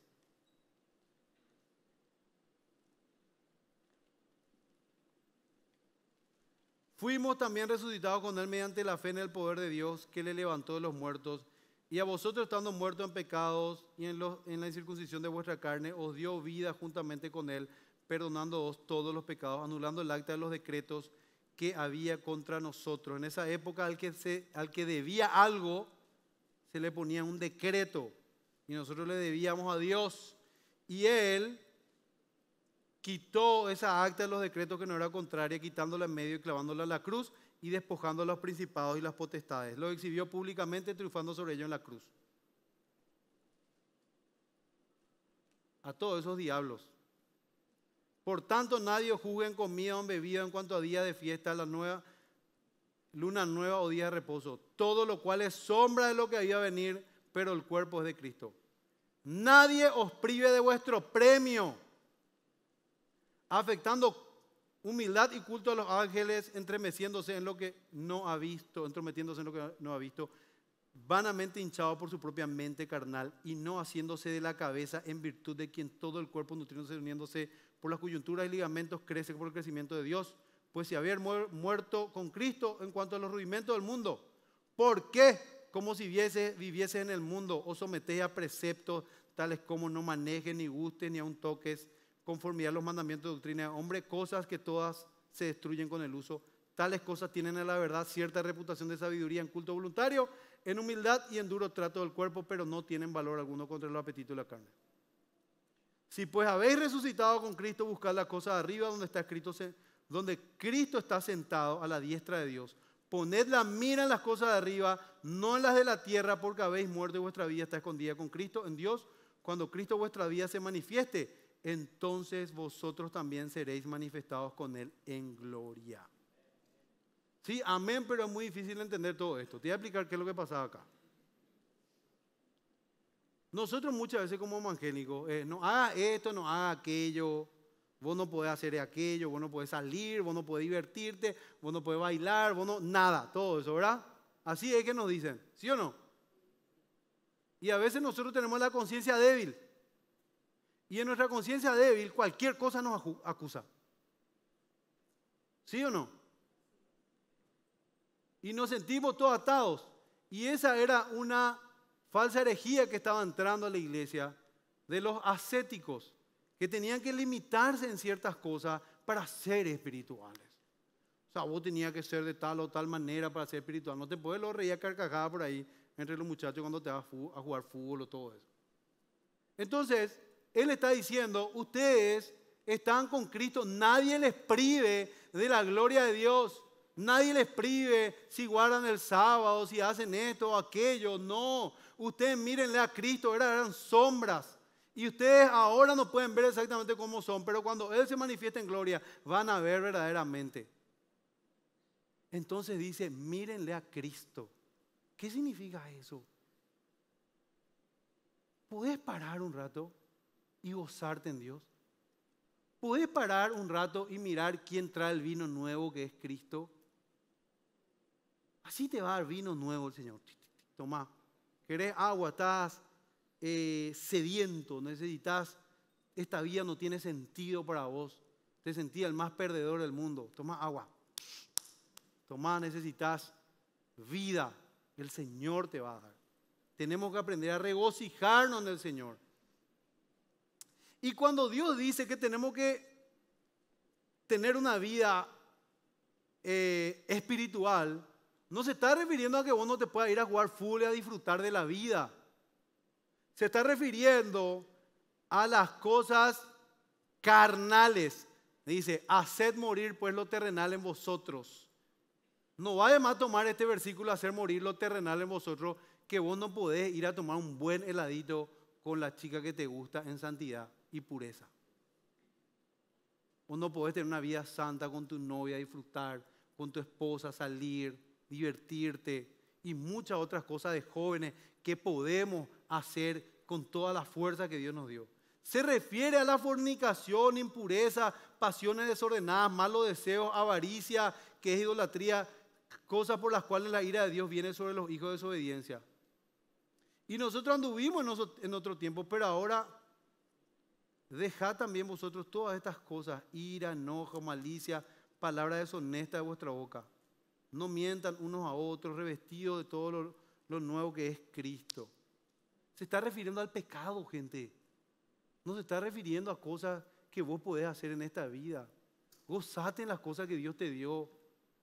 Fuimos también resucitados con Él mediante la fe en el poder de Dios que le levantó de los muertos. Y a vosotros estando muertos en pecados y en, la incircuncisión de vuestra carne, os dio vida juntamente con Él, perdonándoos todos los pecados, anulando el acta de los decretos que había contra nosotros. En esa época al que, al que debía algo, se le ponía un decreto y nosotros le debíamos a Dios. Y Él quitó esa acta de los decretos que no era contraria, quitándola en medio y clavándola a la cruz y despojando a los principados y las potestades. Lo exhibió públicamente triunfando sobre ellos en la cruz. A todos esos diablos. Por tanto, nadie juzgue en comida o en bebida en cuanto a día de fiesta, a la nueva luna nueva o día de reposo, todo lo cual es sombra de lo que había a venir, pero el cuerpo es de Cristo. Nadie os prive de vuestro premio, afectando humildad y culto a los ángeles, entremeciéndose en lo que no ha visto, entrometiéndose en lo que no ha visto, vanamente hinchado por su propia mente carnal y no haciéndose de la cabeza en virtud de quien todo el cuerpo nutriéndose y uniéndose por las coyunturas y ligamentos crece por el crecimiento de Dios pues si habéis muerto con Cristo en cuanto a los rudimentos del mundo. ¿Por qué? Como si viese, viviese en el mundo, o sometéis a preceptos tales como no maneje ni gusten ni aun toques, conformidad a los mandamientos de doctrina. Hombre, cosas que todas se destruyen con el uso. Tales cosas tienen en la verdad cierta reputación de sabiduría en culto voluntario, en humildad y en duro trato del cuerpo, pero no tienen valor alguno contra el apetito y la carne. Si pues habéis resucitado con Cristo, buscad las cosa arriba donde está escrito donde Cristo está sentado a la diestra de Dios. Poned la mira en las cosas de arriba, no en las de la tierra, porque habéis muerto y vuestra vida está escondida con Cristo en Dios. Cuando Cristo vuestra vida se manifieste, entonces vosotros también seréis manifestados con Él en gloria. Sí, amén, pero es muy difícil entender todo esto. Te voy a explicar qué es lo que pasaba acá. Nosotros muchas veces como evangélicos, eh, no haga ah, esto, no haga ah, aquello, Vos no podés hacer aquello, vos no podés salir, vos no podés divertirte, vos no podés bailar, vos no, nada, todo eso, ¿verdad? Así es que nos dicen, ¿sí o no? Y a veces nosotros tenemos la conciencia débil. Y en nuestra conciencia débil cualquier cosa nos acusa. ¿Sí o no? Y nos sentimos todos atados. Y esa era una falsa herejía que estaba entrando a la iglesia de los ascéticos que tenían que limitarse en ciertas cosas para ser espirituales. O sea, vos tenías que ser de tal o tal manera para ser espiritual. No te puedes lo reír a carcajada por ahí entre los muchachos cuando te vas a jugar fútbol o todo eso. Entonces, Él está diciendo, ustedes están con Cristo, nadie les prive de la gloria de Dios. Nadie les prive si guardan el sábado, si hacen esto o aquello. No, ustedes mírenle a Cristo, eran sombras y ustedes ahora no pueden ver exactamente cómo son, pero cuando Él se manifiesta en gloria, van a ver verdaderamente. Entonces dice, mírenle a Cristo. ¿Qué significa eso? ¿Puedes parar un rato y gozarte en Dios? ¿Puedes parar un rato y mirar quién trae el vino nuevo que es Cristo? Así te va a dar vino nuevo el Señor. Toma, ¿Querés agua? Estás eh, sediento, necesitas, esta vida no tiene sentido para vos. Te sentís el más perdedor del mundo. Toma agua. Toma, necesitas vida. El Señor te va a dar. Tenemos que aprender a regocijarnos en el Señor. Y cuando Dios dice que tenemos que tener una vida eh, espiritual, no se está refiriendo a que vos no te puedas ir a jugar full y a disfrutar de la vida se está refiriendo a las cosas carnales. Dice, haced morir pues lo terrenal en vosotros. No va a tomar este versículo, hacer morir lo terrenal en vosotros, que vos no podés ir a tomar un buen heladito con la chica que te gusta en santidad y pureza. Vos no podés tener una vida santa con tu novia, disfrutar, con tu esposa, salir, divertirte y muchas otras cosas de jóvenes que podemos hacer con toda la fuerza que Dios nos dio. Se refiere a la fornicación, impureza, pasiones desordenadas, malos deseos, avaricia, que es idolatría, cosas por las cuales la ira de Dios viene sobre los hijos de desobediencia. Y nosotros anduvimos en otro tiempo, pero ahora dejad también vosotros todas estas cosas, ira, enojo, malicia, palabra deshonesta de vuestra boca. No mientan unos a otros, revestidos de todo lo nuevo que es Cristo se está refiriendo al pecado, gente. No se está refiriendo a cosas que vos podés hacer en esta vida. Gozate en las cosas que Dios te dio.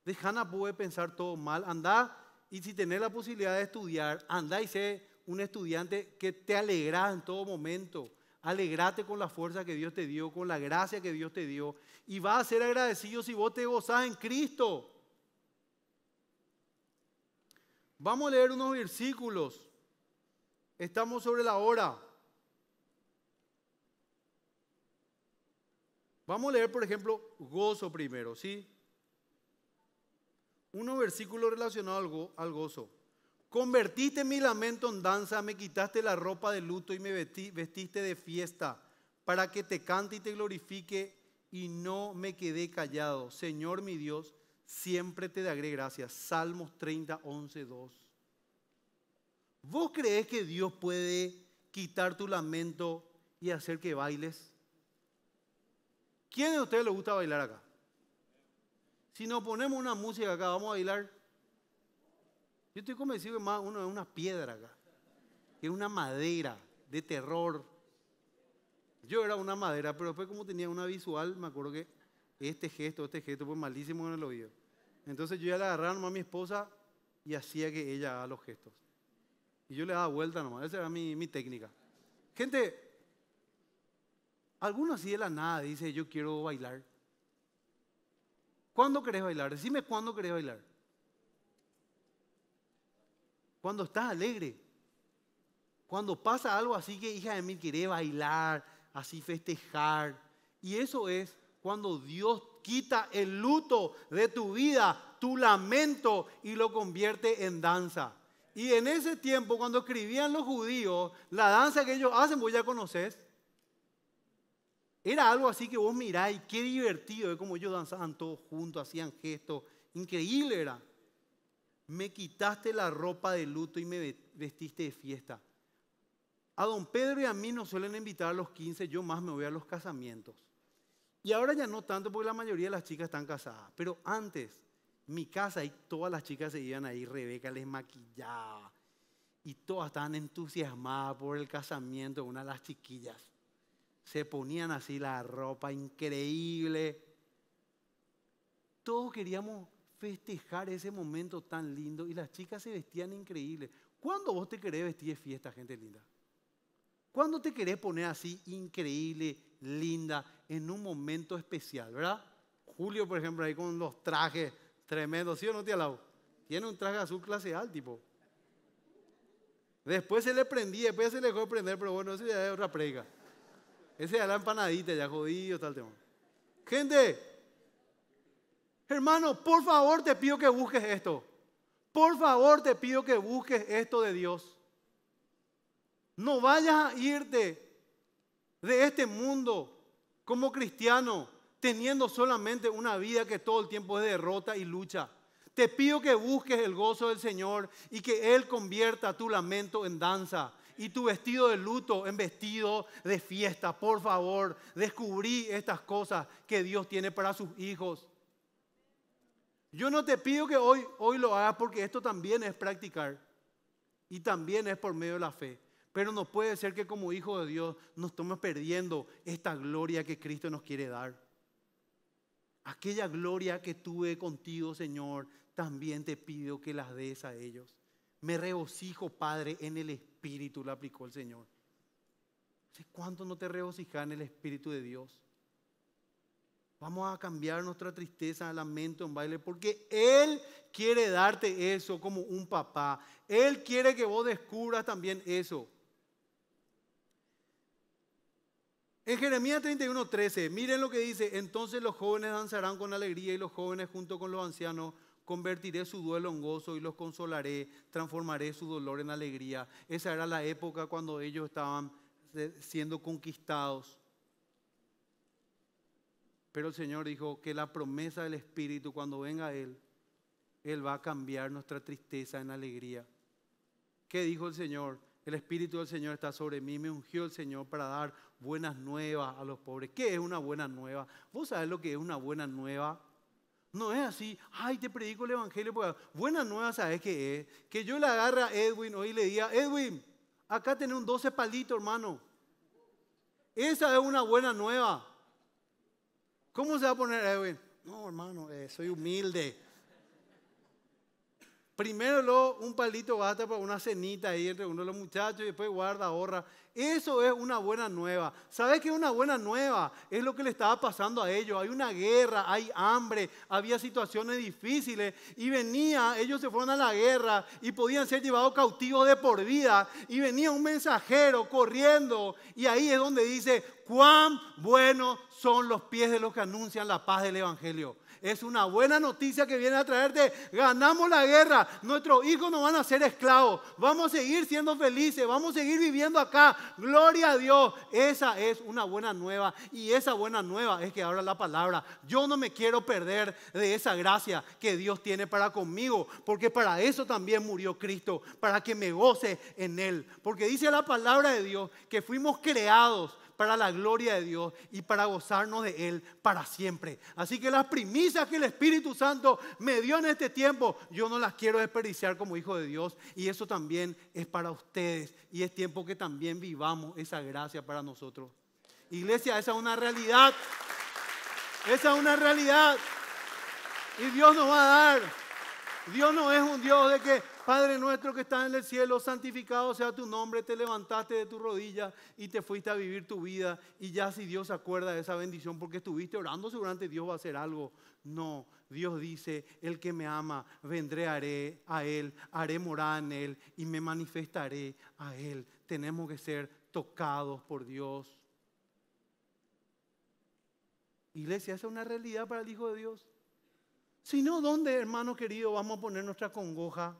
Dejana no poder pensar todo mal. Anda y si tenés la posibilidad de estudiar, anda y sé un estudiante que te alegra en todo momento. Alegrate con la fuerza que Dios te dio, con la gracia que Dios te dio. Y vas a ser agradecido si vos te gozás en Cristo. Vamos a leer unos versículos Estamos sobre la hora. Vamos a leer, por ejemplo, gozo primero, ¿sí? Uno versículo relacionado al, gozo. Convertiste mi lamento en danza, me quitaste la ropa de luto y me vestiste de fiesta para que te cante y te glorifique y no me quedé callado. Señor mi Dios, siempre te daré gracias. Salmos 30, 11, 2. ¿Vos crees que Dios puede quitar tu lamento y hacer que bailes? ¿Quién de ustedes le gusta bailar acá? Si nos ponemos una música acá, vamos a bailar. Yo estoy convencido que más uno es una piedra acá, que es una madera de terror. Yo era una madera, pero después como tenía una visual, me acuerdo que este gesto, este gesto, fue malísimo en el oído. Entonces yo ya le agarraba a mi esposa y hacía que ella haga los gestos. Y yo le daba vuelta nomás, esa era mi, mi técnica. Gente, ¿alguno así de la nada dice, yo quiero bailar. ¿Cuándo querés bailar? Decime cuándo querés bailar. Cuando estás alegre. Cuando pasa algo así que, hija de mí, quiere bailar, así festejar. Y eso es cuando Dios quita el luto de tu vida, tu lamento, y lo convierte en danza. Y en ese tiempo, cuando escribían los judíos, la danza que ellos hacen, vos ya conocés. Era algo así que vos miráis, qué divertido, es como ellos danzaban todos juntos, hacían gestos, increíble era. Me quitaste la ropa de luto y me vestiste de fiesta. A don Pedro y a mí nos suelen invitar a los 15, yo más me voy a los casamientos. Y ahora ya no tanto porque la mayoría de las chicas están casadas, pero antes mi casa y todas las chicas se iban ahí, Rebeca les maquillaba y todas estaban entusiasmadas por el casamiento de una de las chiquillas. Se ponían así la ropa increíble. Todos queríamos festejar ese momento tan lindo y las chicas se vestían increíbles. ¿Cuándo vos te querés vestir de fiesta, gente linda? ¿Cuándo te querés poner así increíble, linda, en un momento especial, verdad? Julio, por ejemplo, ahí con los trajes, Tremendo, ¿sí o no te alabo? Tiene un traje azul clase alto, tipo. Después se le prendía, después se le dejó prender, pero bueno, eso ya es otra prega. Ese ya la empanadita, ya jodido, tal tema. Gente, hermano, por favor te pido que busques esto. Por favor te pido que busques esto de Dios. No vayas a irte de este mundo como cristiano teniendo solamente una vida que todo el tiempo es derrota y lucha. Te pido que busques el gozo del Señor y que Él convierta tu lamento en danza y tu vestido de luto en vestido de fiesta. Por favor, descubrí estas cosas que Dios tiene para sus hijos. Yo no te pido que hoy, hoy lo hagas porque esto también es practicar y también es por medio de la fe. Pero no puede ser que como hijo de Dios nos estemos perdiendo esta gloria que Cristo nos quiere dar aquella gloria que tuve contigo, Señor, también te pido que las des a ellos. Me regocijo, Padre, en el Espíritu, le aplicó el Señor. ¿Cuánto no te regocijas en el Espíritu de Dios? Vamos a cambiar nuestra tristeza lamento, en baile, porque Él quiere darte eso como un papá. Él quiere que vos descubras también eso. En Jeremías 31, 13, miren lo que dice, entonces los jóvenes danzarán con alegría y los jóvenes junto con los ancianos convertiré su duelo en gozo y los consolaré, transformaré su dolor en alegría. Esa era la época cuando ellos estaban eh, siendo conquistados. Pero el Señor dijo que la promesa del Espíritu, cuando venga Él, Él va a cambiar nuestra tristeza en alegría. ¿Qué dijo el Señor? El Espíritu del Señor está sobre mí, me ungió el Señor para dar buenas nuevas a los pobres. ¿Qué es una buena nueva? ¿Vos sabés lo que es una buena nueva? No es así, ay, te predico el Evangelio. Buenas Buena nueva, ¿sabes qué es? Que yo le agarra a Edwin hoy y le diga, Edwin, acá tenés un 12 palito, hermano. Esa es una buena nueva. ¿Cómo se va a poner Edwin? No, hermano, eh, soy humilde. Primero lo, un palito basta para una cenita ahí entre uno de los muchachos y después guarda, ahorra. Eso es una buena nueva. ¿Sabes qué es una buena nueva? Es lo que le estaba pasando a ellos. Hay una guerra, hay hambre, había situaciones difíciles y venía, ellos se fueron a la guerra y podían ser llevados cautivos de por vida y venía un mensajero corriendo y ahí es donde dice, cuán buenos son los pies de los que anuncian la paz del Evangelio. Es una buena noticia que viene a traerte. Ganamos la guerra. Nuestros hijos no van a ser esclavos. Vamos a seguir siendo felices. Vamos a seguir viviendo acá. Gloria a Dios. Esa es una buena nueva. Y esa buena nueva es que ahora la palabra. Yo no me quiero perder de esa gracia que Dios tiene para conmigo. Porque para eso también murió Cristo. Para que me goce en Él. Porque dice la palabra de Dios que fuimos creados para la gloria de Dios y para gozarnos de Él para siempre. Así que las primicias que el Espíritu Santo me dio en este tiempo, yo no las quiero desperdiciar como hijo de Dios y eso también es para ustedes y es tiempo que también vivamos esa gracia para nosotros. Iglesia, esa es una realidad. Esa es una realidad. Y Dios nos va a dar. Dios no es un Dios de que Padre nuestro que estás en el cielo, santificado sea tu nombre, te levantaste de tu rodilla y te fuiste a vivir tu vida. Y ya si Dios se acuerda de esa bendición porque estuviste orando, seguramente Dios va a hacer algo. No, Dios dice, el que me ama, vendré haré a Él, haré morar en Él y me manifestaré a Él. Tenemos que ser tocados por Dios. Iglesia, esa es una realidad para el Hijo de Dios. Si no, ¿dónde, hermano querido, vamos a poner nuestra congoja?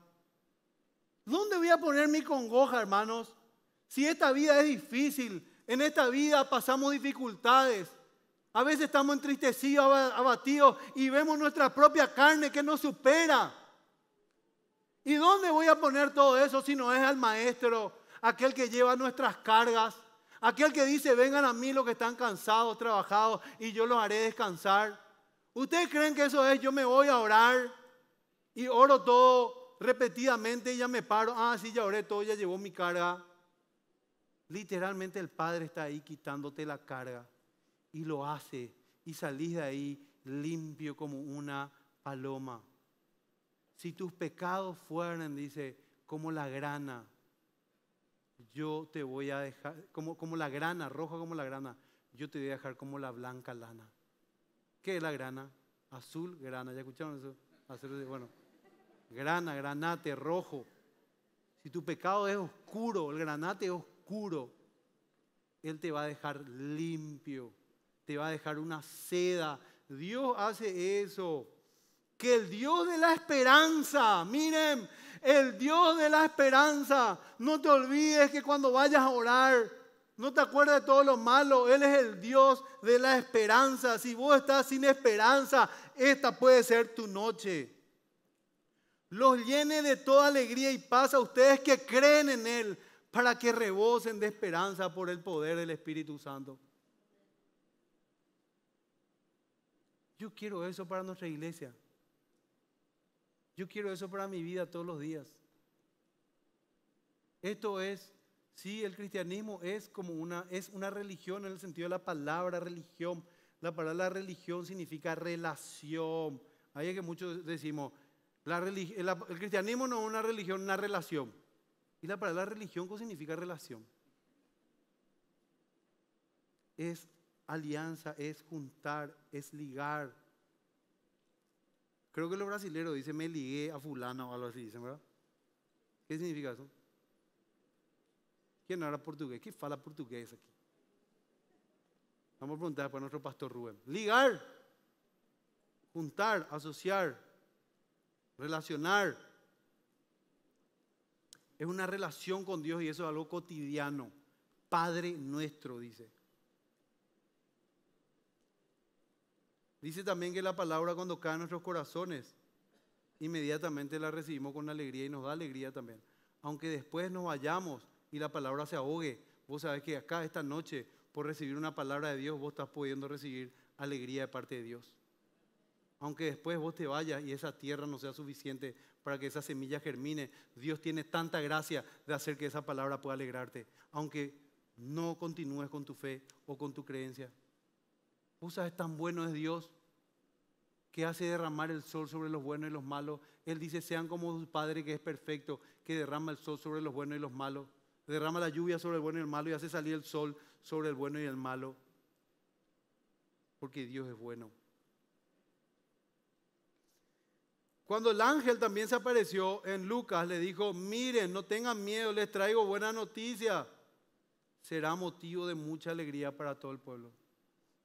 ¿Dónde voy a poner mi congoja, hermanos? Si esta vida es difícil, en esta vida pasamos dificultades. A veces estamos entristecidos, abatidos y vemos nuestra propia carne que nos supera. ¿Y dónde voy a poner todo eso si no es al maestro, aquel que lleva nuestras cargas, aquel que dice, vengan a mí los que están cansados, trabajados, y yo los haré descansar? ¿Ustedes creen que eso es, yo me voy a orar y oro todo repetidamente ya me paro, ah, sí, ya oré todo, ya llevó mi carga. Literalmente el Padre está ahí quitándote la carga y lo hace y salís de ahí limpio como una paloma. Si tus pecados fueran, dice, como la grana, yo te voy a dejar, como, como la grana, roja como la grana, yo te voy a dejar como la blanca lana. ¿Qué es la grana? Azul grana, ¿ya escucharon eso? bueno grana, granate, rojo. Si tu pecado es oscuro, el granate es oscuro, Él te va a dejar limpio, te va a dejar una seda. Dios hace eso. Que el Dios de la esperanza, miren, el Dios de la esperanza, no te olvides que cuando vayas a orar, no te acuerdes de todo lo malo. Él es el Dios de la esperanza. Si vos estás sin esperanza, esta puede ser tu noche los llene de toda alegría y paz a ustedes que creen en Él, para que rebosen de esperanza por el poder del Espíritu Santo. Yo quiero eso para nuestra iglesia. Yo quiero eso para mi vida todos los días. Esto es, sí, el cristianismo es como una, es una religión en el sentido de la palabra religión. La palabra religión significa relación. Hay que muchos decimos, el, cristianismo no es una religión, una relación. Y la palabra religión, ¿qué significa relación? Es alianza, es juntar, es ligar. Creo que los brasileños dicen, me ligué a fulano o algo así, ¿verdad? ¿Qué significa eso? ¿Quién habla portugués? ¿Quién fala portugués aquí? Vamos a preguntar para nuestro pastor Rubén. Ligar, juntar, asociar relacionar. Es una relación con Dios y eso es algo cotidiano. Padre nuestro, dice. Dice también que la palabra cuando cae en nuestros corazones, inmediatamente la recibimos con alegría y nos da alegría también. Aunque después nos vayamos y la palabra se ahogue, vos sabés que acá esta noche, por recibir una palabra de Dios, vos estás pudiendo recibir alegría de parte de Dios. Aunque después vos te vayas y esa tierra no sea suficiente para que esa semilla germine, Dios tiene tanta gracia de hacer que esa palabra pueda alegrarte, aunque no continúes con tu fe o con tu creencia. Vos sabes tan bueno es Dios que hace derramar el sol sobre los buenos y los malos. Él dice, sean como su Padre que es perfecto, que derrama el sol sobre los buenos y los malos. Derrama la lluvia sobre el bueno y el malo y hace salir el sol sobre el bueno y el malo. Porque Dios es bueno. Cuando el ángel también se apareció en Lucas, le dijo, miren, no tengan miedo, les traigo buena noticia. Será motivo de mucha alegría para todo el pueblo.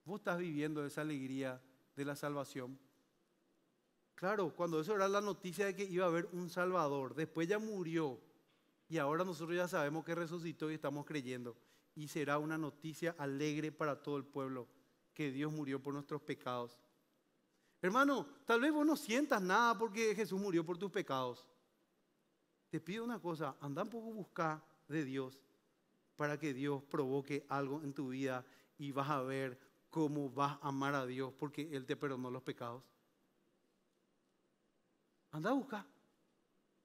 Vos estás viviendo esa alegría de la salvación. Claro, cuando eso era la noticia de que iba a haber un Salvador, después ya murió y ahora nosotros ya sabemos que resucitó y estamos creyendo. Y será una noticia alegre para todo el pueblo, que Dios murió por nuestros pecados. Hermano, tal vez vos no sientas nada porque Jesús murió por tus pecados. Te pido una cosa, anda un poco buscar de Dios para que Dios provoque algo en tu vida y vas a ver cómo vas a amar a Dios porque Él te perdonó los pecados. Anda a buscar.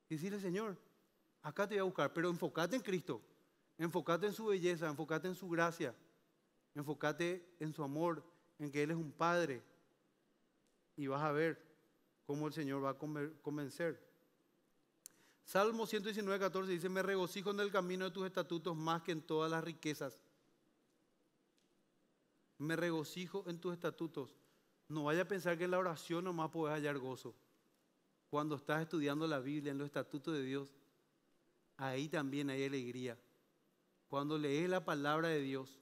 Y decirle, Señor, acá te voy a buscar, pero enfócate en Cristo, enfócate en su belleza, enfócate en su gracia, enfócate en su amor, en que Él es un Padre, y vas a ver cómo el Señor va a convencer. Salmo 119, 14 dice, me regocijo en el camino de tus estatutos más que en todas las riquezas. Me regocijo en tus estatutos. No vaya a pensar que en la oración nomás puedes hallar gozo. Cuando estás estudiando la Biblia, en los estatutos de Dios, ahí también hay alegría. Cuando lees la palabra de Dios,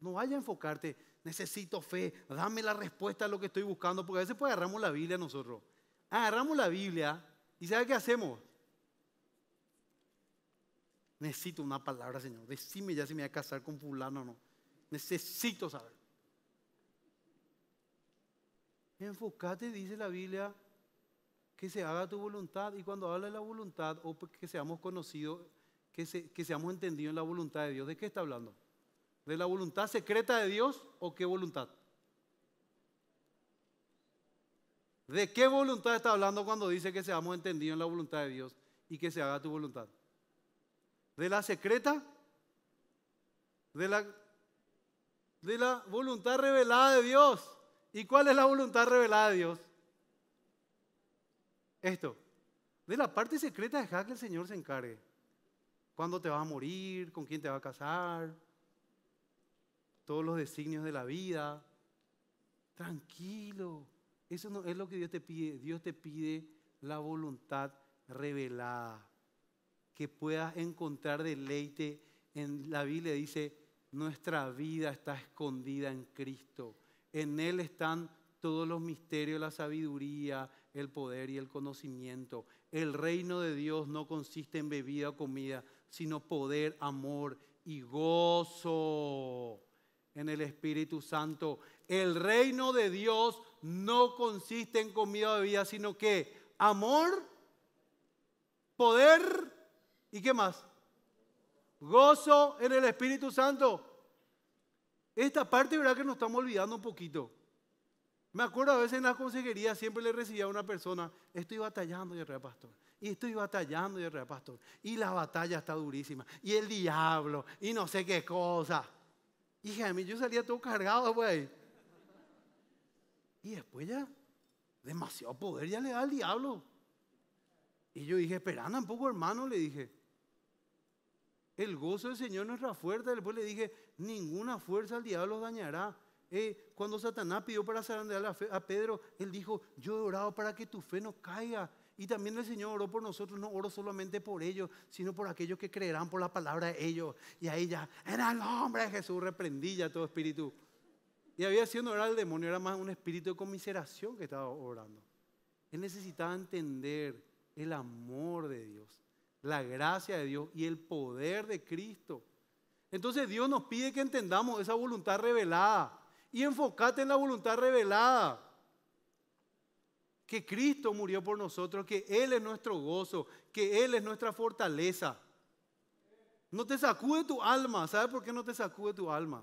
no vaya a enfocarte, Necesito fe. Dame la respuesta a lo que estoy buscando. Porque a veces pues agarramos la Biblia nosotros. Agarramos la Biblia y ¿sabe qué hacemos? Necesito una palabra, Señor. Decime ya si me voy a casar con fulano o no. Necesito saber. Enfócate, dice la Biblia, que se haga tu voluntad. Y cuando habla de la voluntad, o pues que seamos conocidos, que, que seamos entendidos en la voluntad de Dios, ¿de qué está hablando? ¿De la voluntad secreta de Dios o qué voluntad? ¿De qué voluntad está hablando cuando dice que seamos entendidos en la voluntad de Dios y que se haga tu voluntad? ¿De la secreta? ¿De la, de la voluntad revelada de Dios? ¿Y cuál es la voluntad revelada de Dios? Esto. De la parte secreta deja que el Señor se encargue. ¿Cuándo te vas a morir? ¿Con quién te vas a casar? todos los designios de la vida. Tranquilo, eso no es lo que Dios te pide. Dios te pide la voluntad revelada, que puedas encontrar deleite. En la Biblia dice, nuestra vida está escondida en Cristo. En Él están todos los misterios, la sabiduría, el poder y el conocimiento. El reino de Dios no consiste en bebida o comida, sino poder, amor y gozo en el Espíritu Santo. El reino de Dios no consiste en comida de bebida, sino que amor, poder y qué más. Gozo en el Espíritu Santo. Esta parte, ¿verdad que nos estamos olvidando un poquito? Me acuerdo a veces en las consejerías siempre le recibía a una persona, estoy batallando, y pastor. Y estoy batallando, y el pastor. Y la batalla está durísima. Y el diablo, y no sé qué cosa dije a mí, yo salía todo cargado, güey. Y después ya, demasiado poder ya le da al diablo. Y yo dije, espera un poco, hermano, le dije. El gozo del Señor no es la fuerza. Después le dije, ninguna fuerza al diablo dañará. Eh, cuando Satanás pidió para zarandear a Pedro, él dijo, yo he orado para que tu fe no caiga. Y también el Señor oró por nosotros, no oró solamente por ellos, sino por aquellos que creerán por la palabra de ellos. Y a ella, era el nombre de Jesús, reprendí ya todo espíritu. Y había sido no era el demonio, era más un espíritu de conmiseración que estaba orando. Él necesitaba entender el amor de Dios, la gracia de Dios y el poder de Cristo. Entonces Dios nos pide que entendamos esa voluntad revelada y enfocate en la voluntad revelada que Cristo murió por nosotros, que Él es nuestro gozo, que Él es nuestra fortaleza. No te sacude tu alma. ¿Sabes por qué no te sacude tu alma?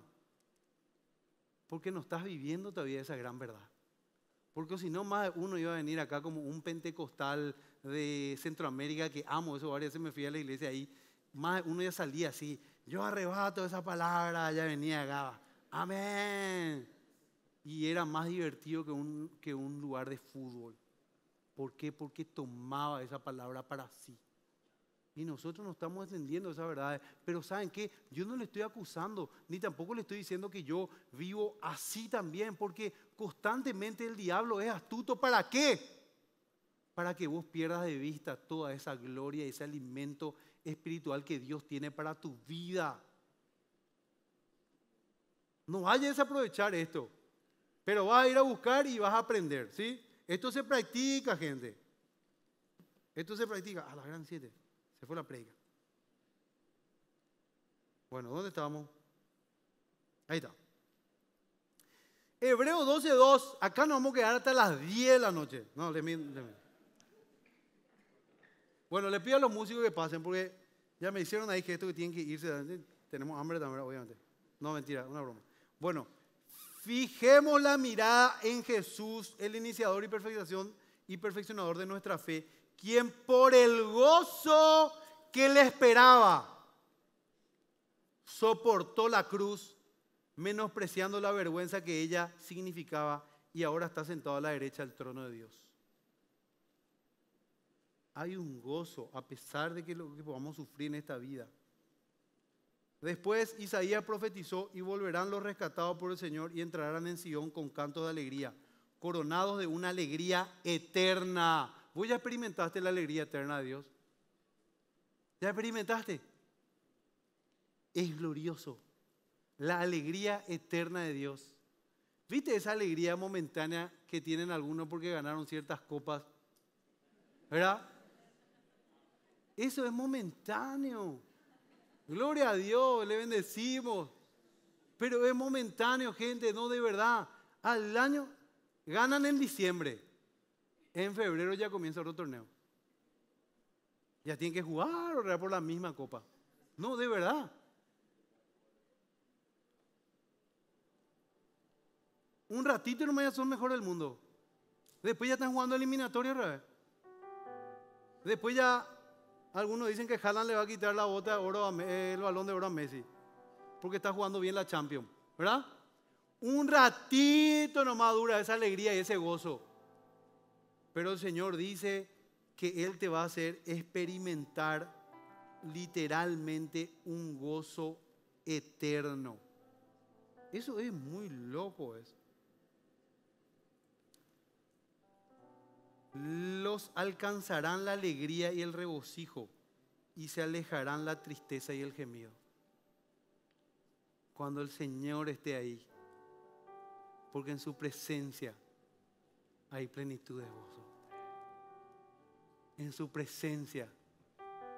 Porque no estás viviendo todavía esa gran verdad. Porque si no, más de uno iba a venir acá como un pentecostal de Centroamérica, que amo eso, varias veces me fui a la iglesia ahí, más de uno ya salía así, yo arrebato esa palabra, ya venía acá, amén y era más divertido que un, que un lugar de fútbol. ¿Por qué? Porque tomaba esa palabra para sí. Y nosotros nos estamos entendiendo esa verdad. Pero ¿saben qué? Yo no le estoy acusando, ni tampoco le estoy diciendo que yo vivo así también, porque constantemente el diablo es astuto. ¿Para qué? Para que vos pierdas de vista toda esa gloria, y ese alimento espiritual que Dios tiene para tu vida. No vayas a aprovechar esto. Pero vas a ir a buscar y vas a aprender, ¿sí? Esto se practica, gente. Esto se practica. A las gran siete. Se fue la prega. Bueno, ¿dónde estamos? Ahí está. Hebreo 12.2. Acá nos vamos a quedar hasta las 10 de la noche. No, Bueno, le pido a los músicos que pasen porque ya me hicieron ahí que esto que tienen que irse. Tenemos hambre también, obviamente. No, mentira, una broma. Bueno. Fijemos la mirada en Jesús, el iniciador y y perfeccionador de nuestra fe, quien por el gozo que le esperaba soportó la cruz, menospreciando la vergüenza que ella significaba y ahora está sentado a la derecha del trono de Dios. Hay un gozo a pesar de que lo que podamos sufrir en esta vida. Después Isaías profetizó y volverán los rescatados por el Señor y entrarán en Sion con cantos de alegría, coronados de una alegría eterna. Vos ya experimentaste la alegría eterna de Dios. ¿Ya experimentaste? Es glorioso. La alegría eterna de Dios. ¿Viste esa alegría momentánea que tienen algunos porque ganaron ciertas copas? ¿Verdad? Eso es momentáneo. Gloria a Dios, le bendecimos. Pero es momentáneo, gente, no de verdad. Al año ganan en diciembre. En febrero ya comienza otro torneo. Ya tienen que jugar o por la misma copa. No, de verdad. Un ratito y no ya son mejor del mundo. Después ya están jugando eliminatorio otra Después ya algunos dicen que Haaland le va a quitar la bota de el balón de oro a Messi, porque está jugando bien la Champions, ¿verdad? Un ratito nomás dura esa alegría y ese gozo. Pero el Señor dice que Él te va a hacer experimentar literalmente un gozo eterno. Eso es muy loco eso. los alcanzarán la alegría y el regocijo y se alejarán la tristeza y el gemido. Cuando el Señor esté ahí, porque en su presencia hay plenitud de gozo. En su presencia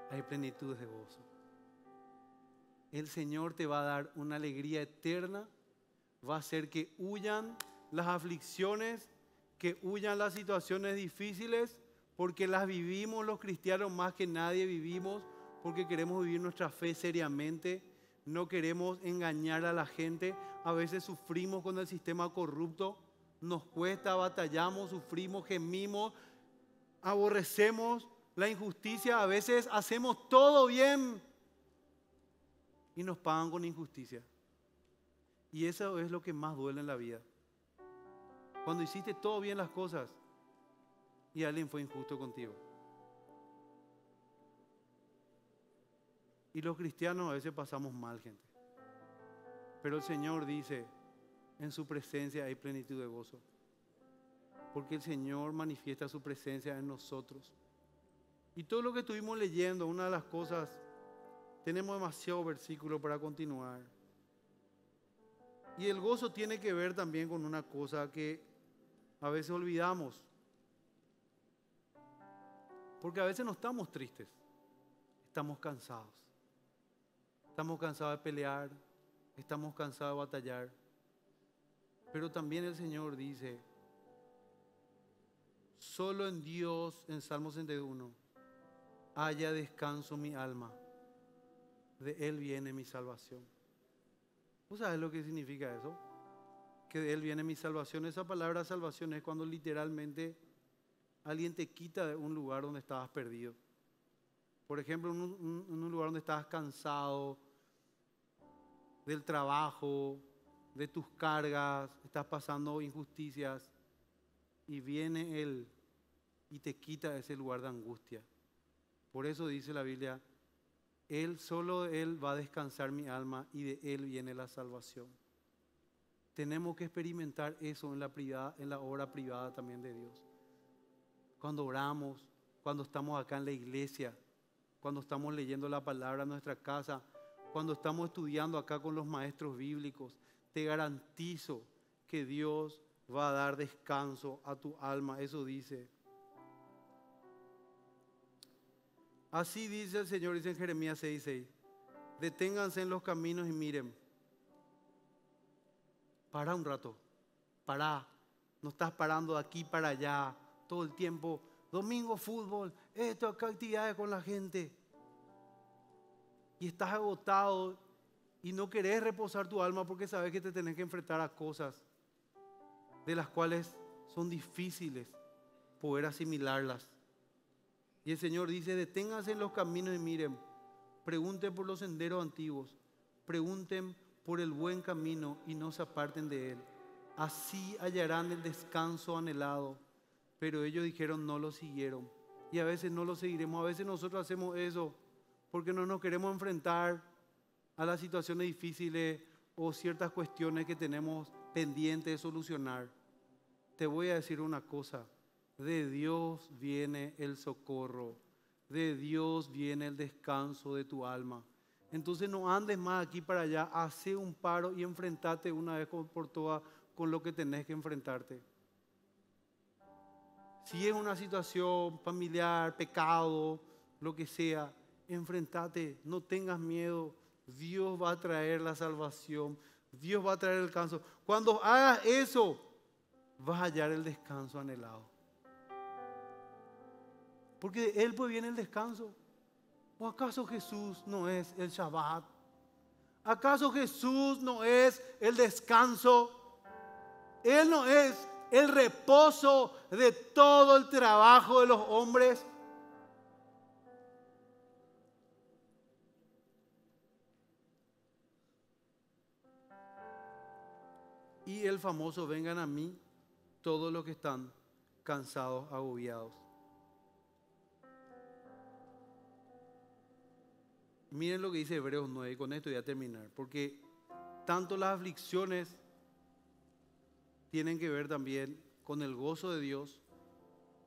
hay plenitud de gozo. El Señor te va a dar una alegría eterna, va a hacer que huyan las aflicciones que huyan las situaciones difíciles porque las vivimos los cristianos más que nadie vivimos, porque queremos vivir nuestra fe seriamente, no queremos engañar a la gente, a veces sufrimos con el sistema corrupto, nos cuesta, batallamos, sufrimos, gemimos, aborrecemos la injusticia, a veces hacemos todo bien y nos pagan con injusticia. Y eso es lo que más duele en la vida. Cuando hiciste todo bien las cosas y alguien fue injusto contigo. Y los cristianos a veces pasamos mal, gente. Pero el Señor dice, en su presencia hay plenitud de gozo. Porque el Señor manifiesta su presencia en nosotros. Y todo lo que estuvimos leyendo, una de las cosas, tenemos demasiado versículo para continuar. Y el gozo tiene que ver también con una cosa que a veces olvidamos. Porque a veces no estamos tristes. Estamos cansados. Estamos cansados de pelear. Estamos cansados de batallar. Pero también el Señor dice, solo en Dios, en Salmo 61, haya descanso mi alma. De Él viene mi salvación. Tú sabes lo que significa eso? que de Él viene mi salvación. Esa palabra salvación es cuando literalmente alguien te quita de un lugar donde estabas perdido. Por ejemplo, en un, lugar donde estabas cansado del trabajo, de tus cargas, estás pasando injusticias y viene Él y te quita ese lugar de angustia. Por eso dice la Biblia, Él, solo Él va a descansar mi alma y de Él viene la salvación tenemos que experimentar eso en la, privada, en la obra privada también de Dios. Cuando oramos, cuando estamos acá en la iglesia, cuando estamos leyendo la palabra en nuestra casa, cuando estamos estudiando acá con los maestros bíblicos, te garantizo que Dios va a dar descanso a tu alma. Eso dice. Así dice el Señor, dice en Jeremías 6:6. Deténganse en los caminos y miren para un rato. Para. No estás parando de aquí para allá todo el tiempo. Domingo fútbol, esto, acá actividades con la gente. Y estás agotado y no querés reposar tu alma porque sabes que te tenés que enfrentar a cosas de las cuales son difíciles poder asimilarlas. Y el Señor dice, deténganse en los caminos y miren, pregunten por los senderos antiguos, pregunten por el buen camino y no se aparten de él. Así hallarán el descanso anhelado. Pero ellos dijeron, no lo siguieron. Y a veces no lo seguiremos, a veces nosotros hacemos eso porque no nos queremos enfrentar a las situaciones difíciles o ciertas cuestiones que tenemos pendientes de solucionar. Te voy a decir una cosa, de Dios viene el socorro, de Dios viene el descanso de tu alma. Entonces no andes más aquí para allá, hace un paro y enfrentate una vez por todas con lo que tenés que enfrentarte. Si es una situación familiar, pecado, lo que sea, enfrentate, no tengas miedo. Dios va a traer la salvación, Dios va a traer el canso. Cuando hagas eso, vas a hallar el descanso anhelado. Porque Él pues viene el descanso. ¿O acaso Jesús no es el Shabbat? ¿Acaso Jesús no es el descanso? Él no es el reposo de todo el trabajo de los hombres. Y el famoso, vengan a mí todos los que están cansados, agobiados. Miren lo que dice Hebreos 9, con esto voy a terminar, porque tanto las aflicciones tienen que ver también con el gozo de Dios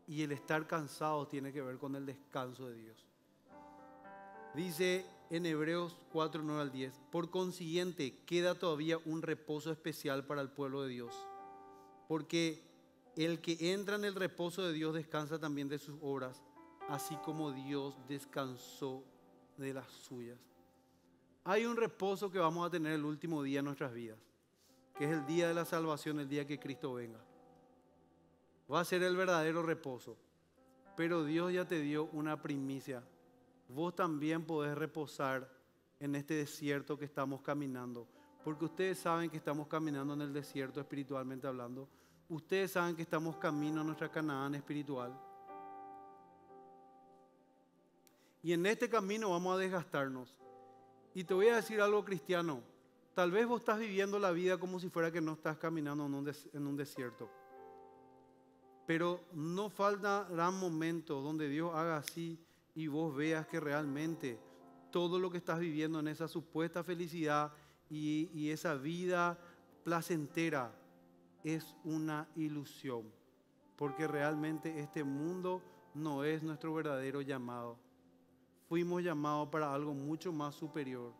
y el estar cansado tiene que ver con el descanso de Dios. Dice en Hebreos 4, 9 al 10, por consiguiente queda todavía un reposo especial para el pueblo de Dios, porque el que entra en el reposo de Dios descansa también de sus obras, así como Dios descansó de las suyas. Hay un reposo que vamos a tener el último día de nuestras vidas, que es el día de la salvación, el día que Cristo venga. Va a ser el verdadero reposo. Pero Dios ya te dio una primicia. Vos también podés reposar en este desierto que estamos caminando. Porque ustedes saben que estamos caminando en el desierto espiritualmente hablando. Ustedes saben que estamos camino a nuestra Canaán espiritual. Y en este camino vamos a desgastarnos. Y te voy a decir algo cristiano. Tal vez vos estás viviendo la vida como si fuera que no estás caminando en un, desierto. Pero no un momento donde Dios haga así y vos veas que realmente todo lo que estás viviendo en esa supuesta felicidad y esa vida placentera es una ilusión. Porque realmente este mundo no es nuestro verdadero llamado fuimos llamados para algo mucho más superior.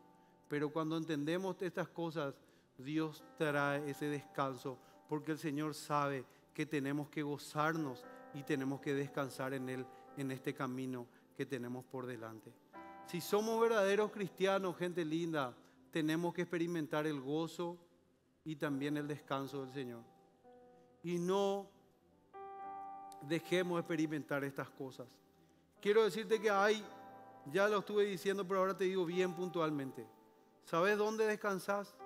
Pero cuando entendemos estas cosas, Dios trae ese descanso, porque el Señor sabe que tenemos que gozarnos y tenemos que descansar en Él, en este camino que tenemos por delante. Si somos verdaderos cristianos, gente linda, tenemos que experimentar el gozo y también el descanso del Señor. Y no dejemos experimentar estas cosas. Quiero decirte que hay ya lo estuve diciendo, pero ahora te digo bien puntualmente. ¿Sabes dónde descansas?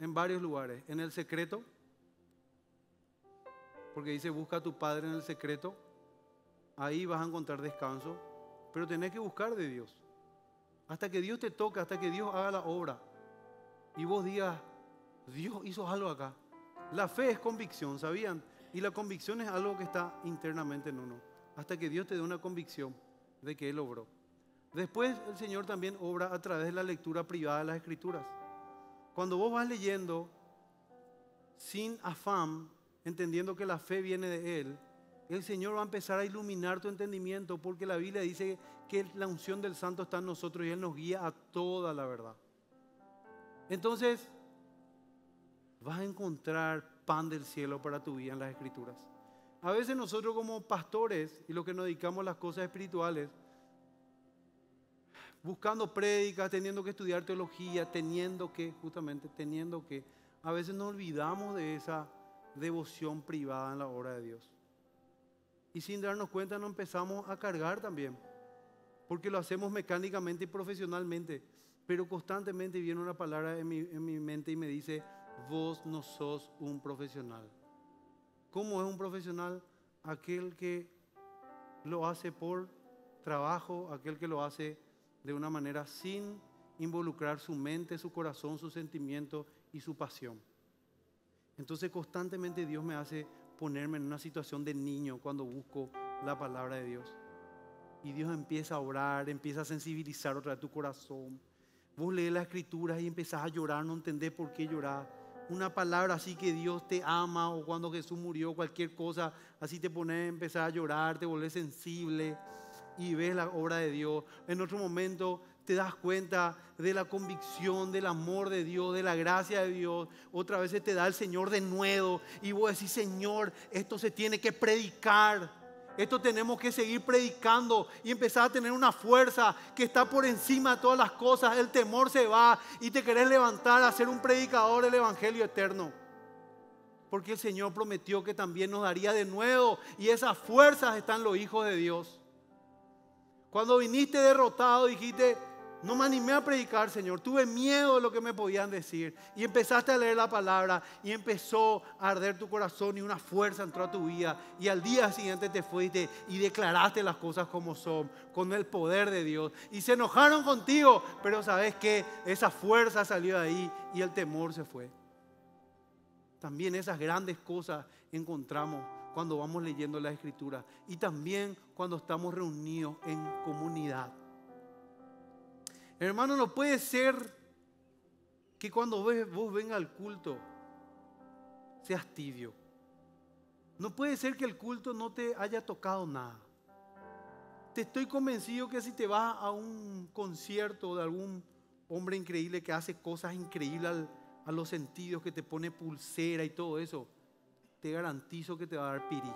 En varios lugares. En el secreto. Porque dice, busca a tu Padre en el secreto. Ahí vas a encontrar descanso. Pero tenés que buscar de Dios. Hasta que Dios te toque, hasta que Dios haga la obra. Y vos digas, Dios hizo algo acá. La fe es convicción, ¿sabían? Y la convicción es algo que está internamente en uno. Hasta que Dios te dé una convicción de que Él obró. Después el Señor también obra a través de la lectura privada de las Escrituras. Cuando vos vas leyendo sin afán, entendiendo que la fe viene de Él, el Señor va a empezar a iluminar tu entendimiento porque la Biblia dice que la unción del Santo está en nosotros y Él nos guía a toda la verdad. Entonces, vas a encontrar pan del cielo para tu vida en las Escrituras. A veces nosotros como pastores y los que nos dedicamos a las cosas espirituales, buscando prédicas, teniendo que estudiar teología, teniendo que, justamente, teniendo que, a veces nos olvidamos de esa devoción privada en la obra de Dios. Y sin darnos cuenta nos empezamos a cargar también, porque lo hacemos mecánicamente y profesionalmente, pero constantemente viene una palabra en mi, en mi mente y me dice, vos no sos un profesional. ¿Cómo es un profesional? Aquel que lo hace por trabajo, aquel que lo hace de una manera sin involucrar su mente, su corazón, su sentimiento y su pasión. Entonces constantemente Dios me hace ponerme en una situación de niño cuando busco la palabra de Dios. Y Dios empieza a orar, empieza a sensibilizar otra vez tu corazón. Vos lees la escritura y empezás a llorar, no entendés por qué llorar una palabra así que Dios te ama o cuando Jesús murió, cualquier cosa, así te pones a empezar a llorar, te volvés sensible y ves la obra de Dios. En otro momento te das cuenta de la convicción, del amor de Dios, de la gracia de Dios. Otra vez te da el Señor de nuevo y vos decís, Señor, esto se tiene que predicar. Esto tenemos que seguir predicando y empezar a tener una fuerza que está por encima de todas las cosas. El temor se va y te querés levantar a ser un predicador del Evangelio eterno. Porque el Señor prometió que también nos daría de nuevo y esas fuerzas están los hijos de Dios. Cuando viniste derrotado dijiste, no me animé a predicar, Señor. Tuve miedo de lo que me podían decir. Y empezaste a leer la palabra y empezó a arder tu corazón y una fuerza entró a tu vida. Y al día siguiente te fuiste y declaraste las cosas como son, con el poder de Dios. Y se enojaron contigo, pero sabes que esa fuerza salió de ahí y el temor se fue. También esas grandes cosas encontramos cuando vamos leyendo la escritura y también cuando estamos reunidos en comunidad. Hermano, no puede ser que cuando vos vengas al culto seas tibio. No puede ser que el culto no te haya tocado nada. Te estoy convencido que si te vas a un concierto de algún hombre increíble que hace cosas increíbles a los sentidos, que te pone pulsera y todo eso, te garantizo que te va a dar piri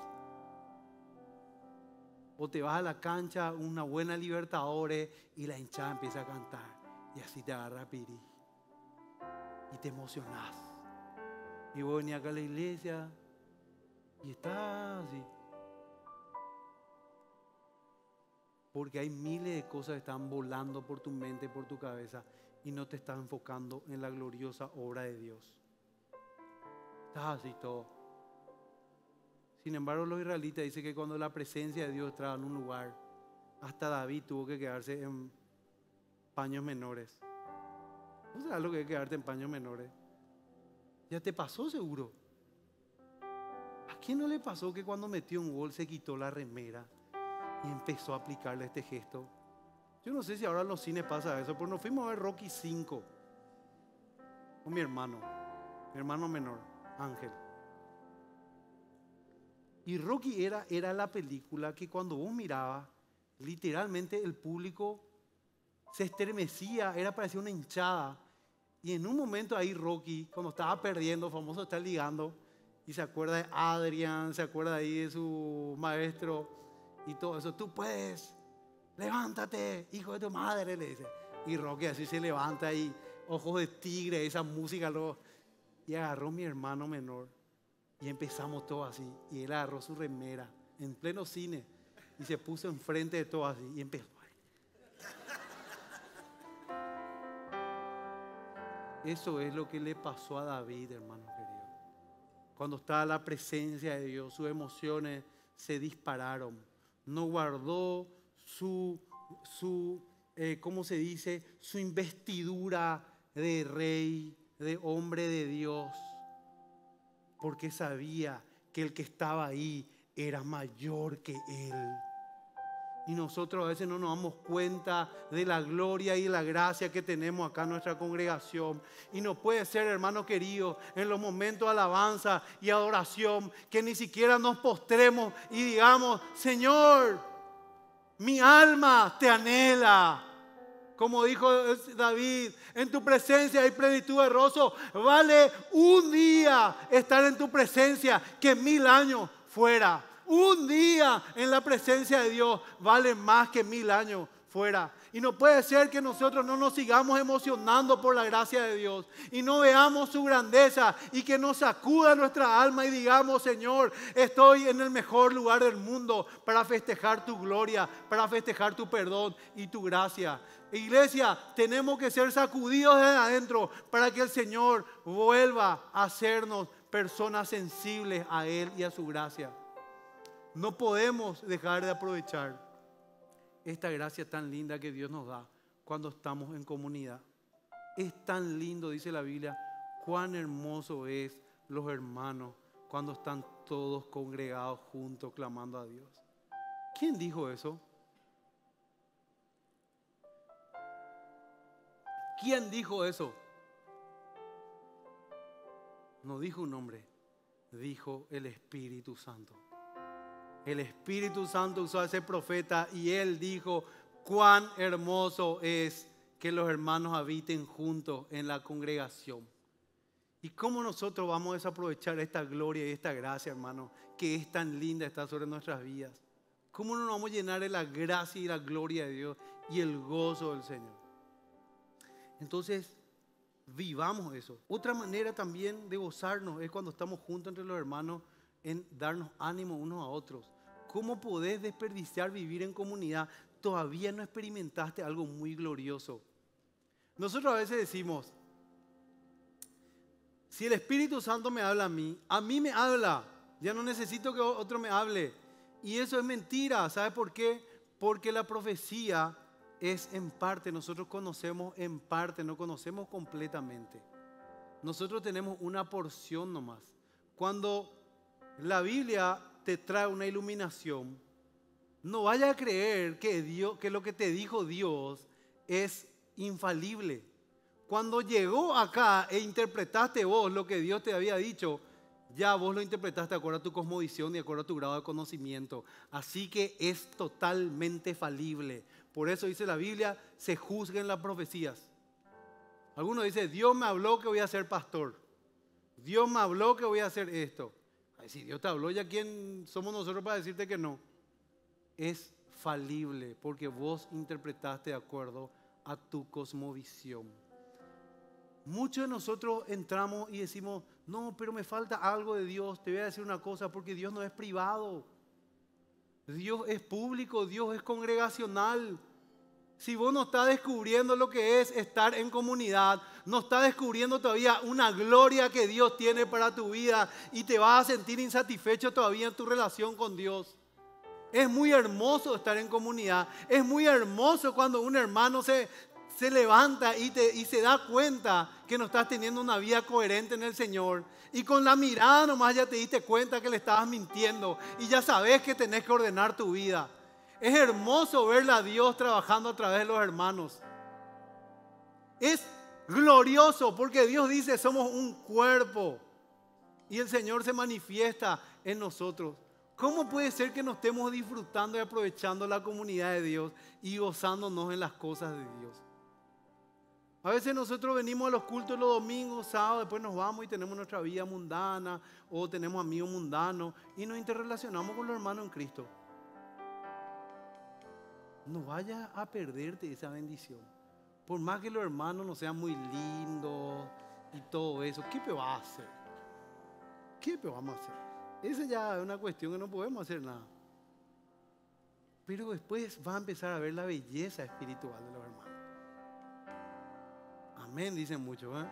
o te vas a la cancha, una buena Libertadores y la hinchada empieza a cantar. Y así te agarra Piri. Y te emocionás. Y vos venís acá a la iglesia y estás así. Porque hay miles de cosas que están volando por tu mente, y por tu cabeza, y no te estás enfocando en la gloriosa obra de Dios. Estás así todo. Sin embargo, los israelitas dicen que cuando la presencia de Dios estaba en un lugar, hasta David tuvo que quedarse en paños menores. o sabes lo que es quedarte en paños menores? Ya te pasó seguro. ¿A quién no le pasó que cuando metió un gol se quitó la remera y empezó a aplicarle este gesto? Yo no sé si ahora en los cines pasa eso, pero nos fuimos a ver Rocky 5 con mi hermano, mi hermano menor, Ángel. Y Rocky era, era la película que cuando vos miraba literalmente el público se estremecía, era parecía una hinchada. Y en un momento ahí Rocky, cuando estaba perdiendo, famoso está ligando, y se acuerda de Adrian, se acuerda ahí de su maestro y todo eso. Tú puedes, levántate, hijo de tu madre, le dice. Y Rocky así se levanta y ojos de tigre, esa música. Lo... Y agarró mi hermano menor y empezamos todo así. Y él agarró su remera en pleno cine y se puso enfrente de todo así. Y empezó. Eso es lo que le pasó a David, hermano querido. Cuando estaba la presencia de Dios, sus emociones se dispararon. No guardó su, su eh, ¿cómo se dice? Su investidura de rey, de hombre de Dios porque sabía que el que estaba ahí era mayor que él. Y nosotros a veces no nos damos cuenta de la gloria y la gracia que tenemos acá en nuestra congregación. Y no puede ser, hermano querido, en los momentos de alabanza y adoración, que ni siquiera nos postremos y digamos, Señor, mi alma te anhela. Como dijo David, en tu presencia hay plenitud de roso Vale un día estar en tu presencia que mil años fuera. Un día en la presencia de Dios vale más que mil años fuera. Y no puede ser que nosotros no nos sigamos emocionando por la gracia de Dios y no veamos su grandeza y que nos sacuda nuestra alma y digamos, Señor, estoy en el mejor lugar del mundo para festejar tu gloria, para festejar tu perdón y tu gracia. Iglesia, tenemos que ser sacudidos desde adentro para que el Señor vuelva a hacernos personas sensibles a Él y a su gracia. No podemos dejar de aprovechar esta gracia tan linda que Dios nos da cuando estamos en comunidad. Es tan lindo, dice la Biblia, cuán hermoso es los hermanos cuando están todos congregados juntos clamando a Dios. ¿Quién dijo eso? ¿Quién dijo eso? No dijo un hombre, dijo el Espíritu Santo. El Espíritu Santo usó a ese profeta y él dijo, cuán hermoso es que los hermanos habiten juntos en la congregación. ¿Y cómo nosotros vamos a desaprovechar esta gloria y esta gracia, hermano, que es tan linda, está sobre nuestras vidas? ¿Cómo no nos vamos a llenar de la gracia y la gloria de Dios y el gozo del Señor? Entonces, vivamos eso. Otra manera también de gozarnos es cuando estamos juntos entre los hermanos en darnos ánimo unos a otros. ¿Cómo podés desperdiciar vivir en comunidad? Todavía no experimentaste algo muy glorioso. Nosotros a veces decimos, si el Espíritu Santo me habla a mí, a mí me habla, ya no necesito que otro me hable. Y eso es mentira, ¿Sabes por qué? Porque la profecía es en parte, nosotros conocemos en parte, no conocemos completamente. Nosotros tenemos una porción nomás. Cuando la Biblia te trae una iluminación, no vaya a creer que, lo que te dijo Dios es infalible. Cuando llegó acá e interpretaste vos lo que Dios te había dicho, ya vos lo interpretaste de acuerdo a tu cosmovisión y de acuerdo a tu grado de conocimiento. Así que es totalmente falible. Por eso dice la Biblia, se juzguen las profecías. Algunos dicen, Dios me habló que voy a ser pastor. Dios me habló que voy a hacer esto si Dios te habló, ¿ya quién somos nosotros para decirte que no? Es falible porque vos interpretaste de acuerdo a tu cosmovisión. Muchos de nosotros entramos y decimos, no, pero me falta algo de Dios, te voy a decir una cosa, porque Dios no es privado. Dios es público, Dios es congregacional si vos no estás descubriendo lo que es estar en comunidad, no estás descubriendo todavía una gloria que Dios tiene para tu vida y te vas a sentir insatisfecho todavía en tu relación con Dios. Es muy hermoso estar en comunidad, es muy hermoso cuando un hermano se, levanta y, te, y se da cuenta que no estás teniendo una vida coherente en el Señor. Y con la mirada nomás ya te diste cuenta que le estabas mintiendo y ya sabes que tenés que ordenar tu vida. Es hermoso ver a Dios trabajando a través de los hermanos. Es glorioso porque Dios dice, somos un cuerpo y el Señor se manifiesta en nosotros. ¿Cómo puede ser que nos estemos disfrutando y aprovechando la comunidad de Dios y gozándonos en las cosas de Dios? A veces nosotros venimos a los cultos los domingos, sábados, después nos vamos y tenemos nuestra vida mundana o tenemos amigos mundanos y nos interrelacionamos con los hermanos en Cristo no vayas a perderte esa bendición. Por más que los hermanos no sean muy lindos y todo eso, ¿qué te va a hacer? ¿Qué te vamos a hacer? Esa ya es una cuestión que no podemos hacer nada. Pero después va a empezar a ver la belleza espiritual de los hermanos. Amén, dicen mucho. ¿eh?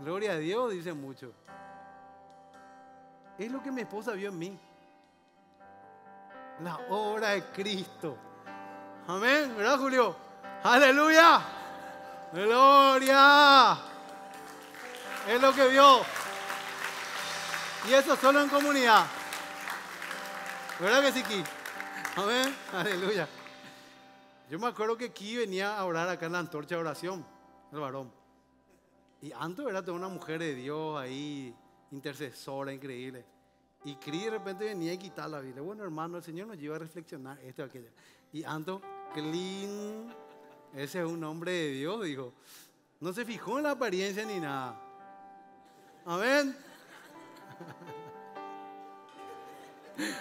Gloria a Dios, dicen mucho. Es lo que mi esposa vio en mí la obra de Cristo. Amén, ¿verdad Julio? Aleluya. Gloria. Es lo que vio. Y eso solo en comunidad. ¿Verdad que sí, Ki? Amén. Aleluya. Yo me acuerdo que Ki venía a orar acá en la antorcha de oración, el varón. Y antes, era toda una mujer de Dios ahí, intercesora increíble. Y Cris de repente venía y quitaba la vida. Bueno, hermano, el Señor nos lleva a reflexionar esto, aquello. Y Anto, clean, ese es un hombre de Dios, dijo. No se fijó en la apariencia ni nada. Amén.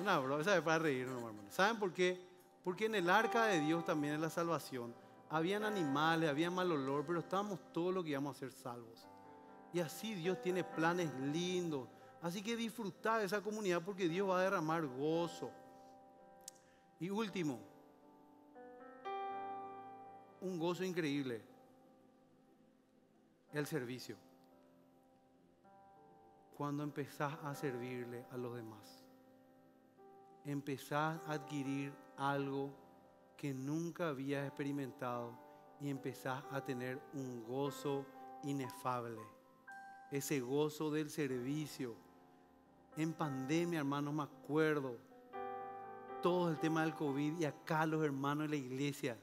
Una broma, esa es para reír, hermano. ¿Saben por qué? Porque en el arca de Dios también es la salvación. Habían animales, había mal olor, pero estábamos todos los que íbamos a ser salvos. Y así Dios tiene planes lindos. Así que disfruta de esa comunidad porque Dios va a derramar gozo. Y último, un gozo increíble, el servicio. Cuando empezás a servirle a los demás, empezás a adquirir algo que nunca habías experimentado y empezás a tener un gozo inefable ese gozo del servicio. En pandemia, hermanos, me acuerdo, todo el tema del COVID y acá los hermanos de la iglesia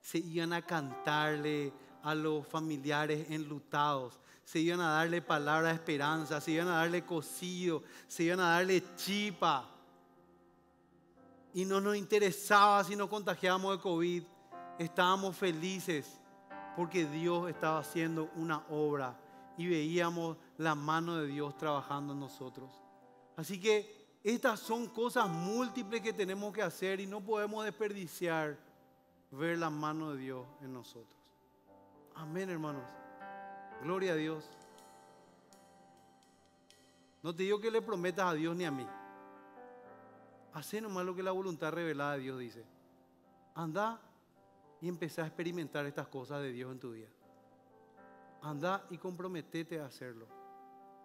se iban a cantarle a los familiares enlutados, se iban a darle palabras de esperanza, se iban a darle cocido, se iban a darle chipa. Y no nos interesaba si nos contagiábamos de COVID, estábamos felices porque Dios estaba haciendo una obra y veíamos la mano de Dios trabajando en nosotros. Así que estas son cosas múltiples que tenemos que hacer y no podemos desperdiciar ver la mano de Dios en nosotros. Amén, hermanos. Gloria a Dios. No te digo que le prometas a Dios ni a mí. Hacé nomás lo que la voluntad revelada de Dios dice. Anda y empecé a experimentar estas cosas de Dios en tu día. Anda y comprometete a hacerlo.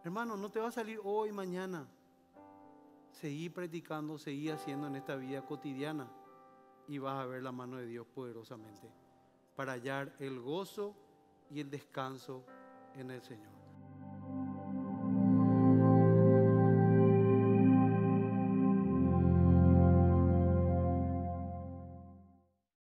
Hermano, no te va a salir hoy, mañana. Seguí predicando seguí haciendo en esta vida cotidiana y vas a ver la mano de Dios poderosamente para hallar el gozo y el descanso en el Señor.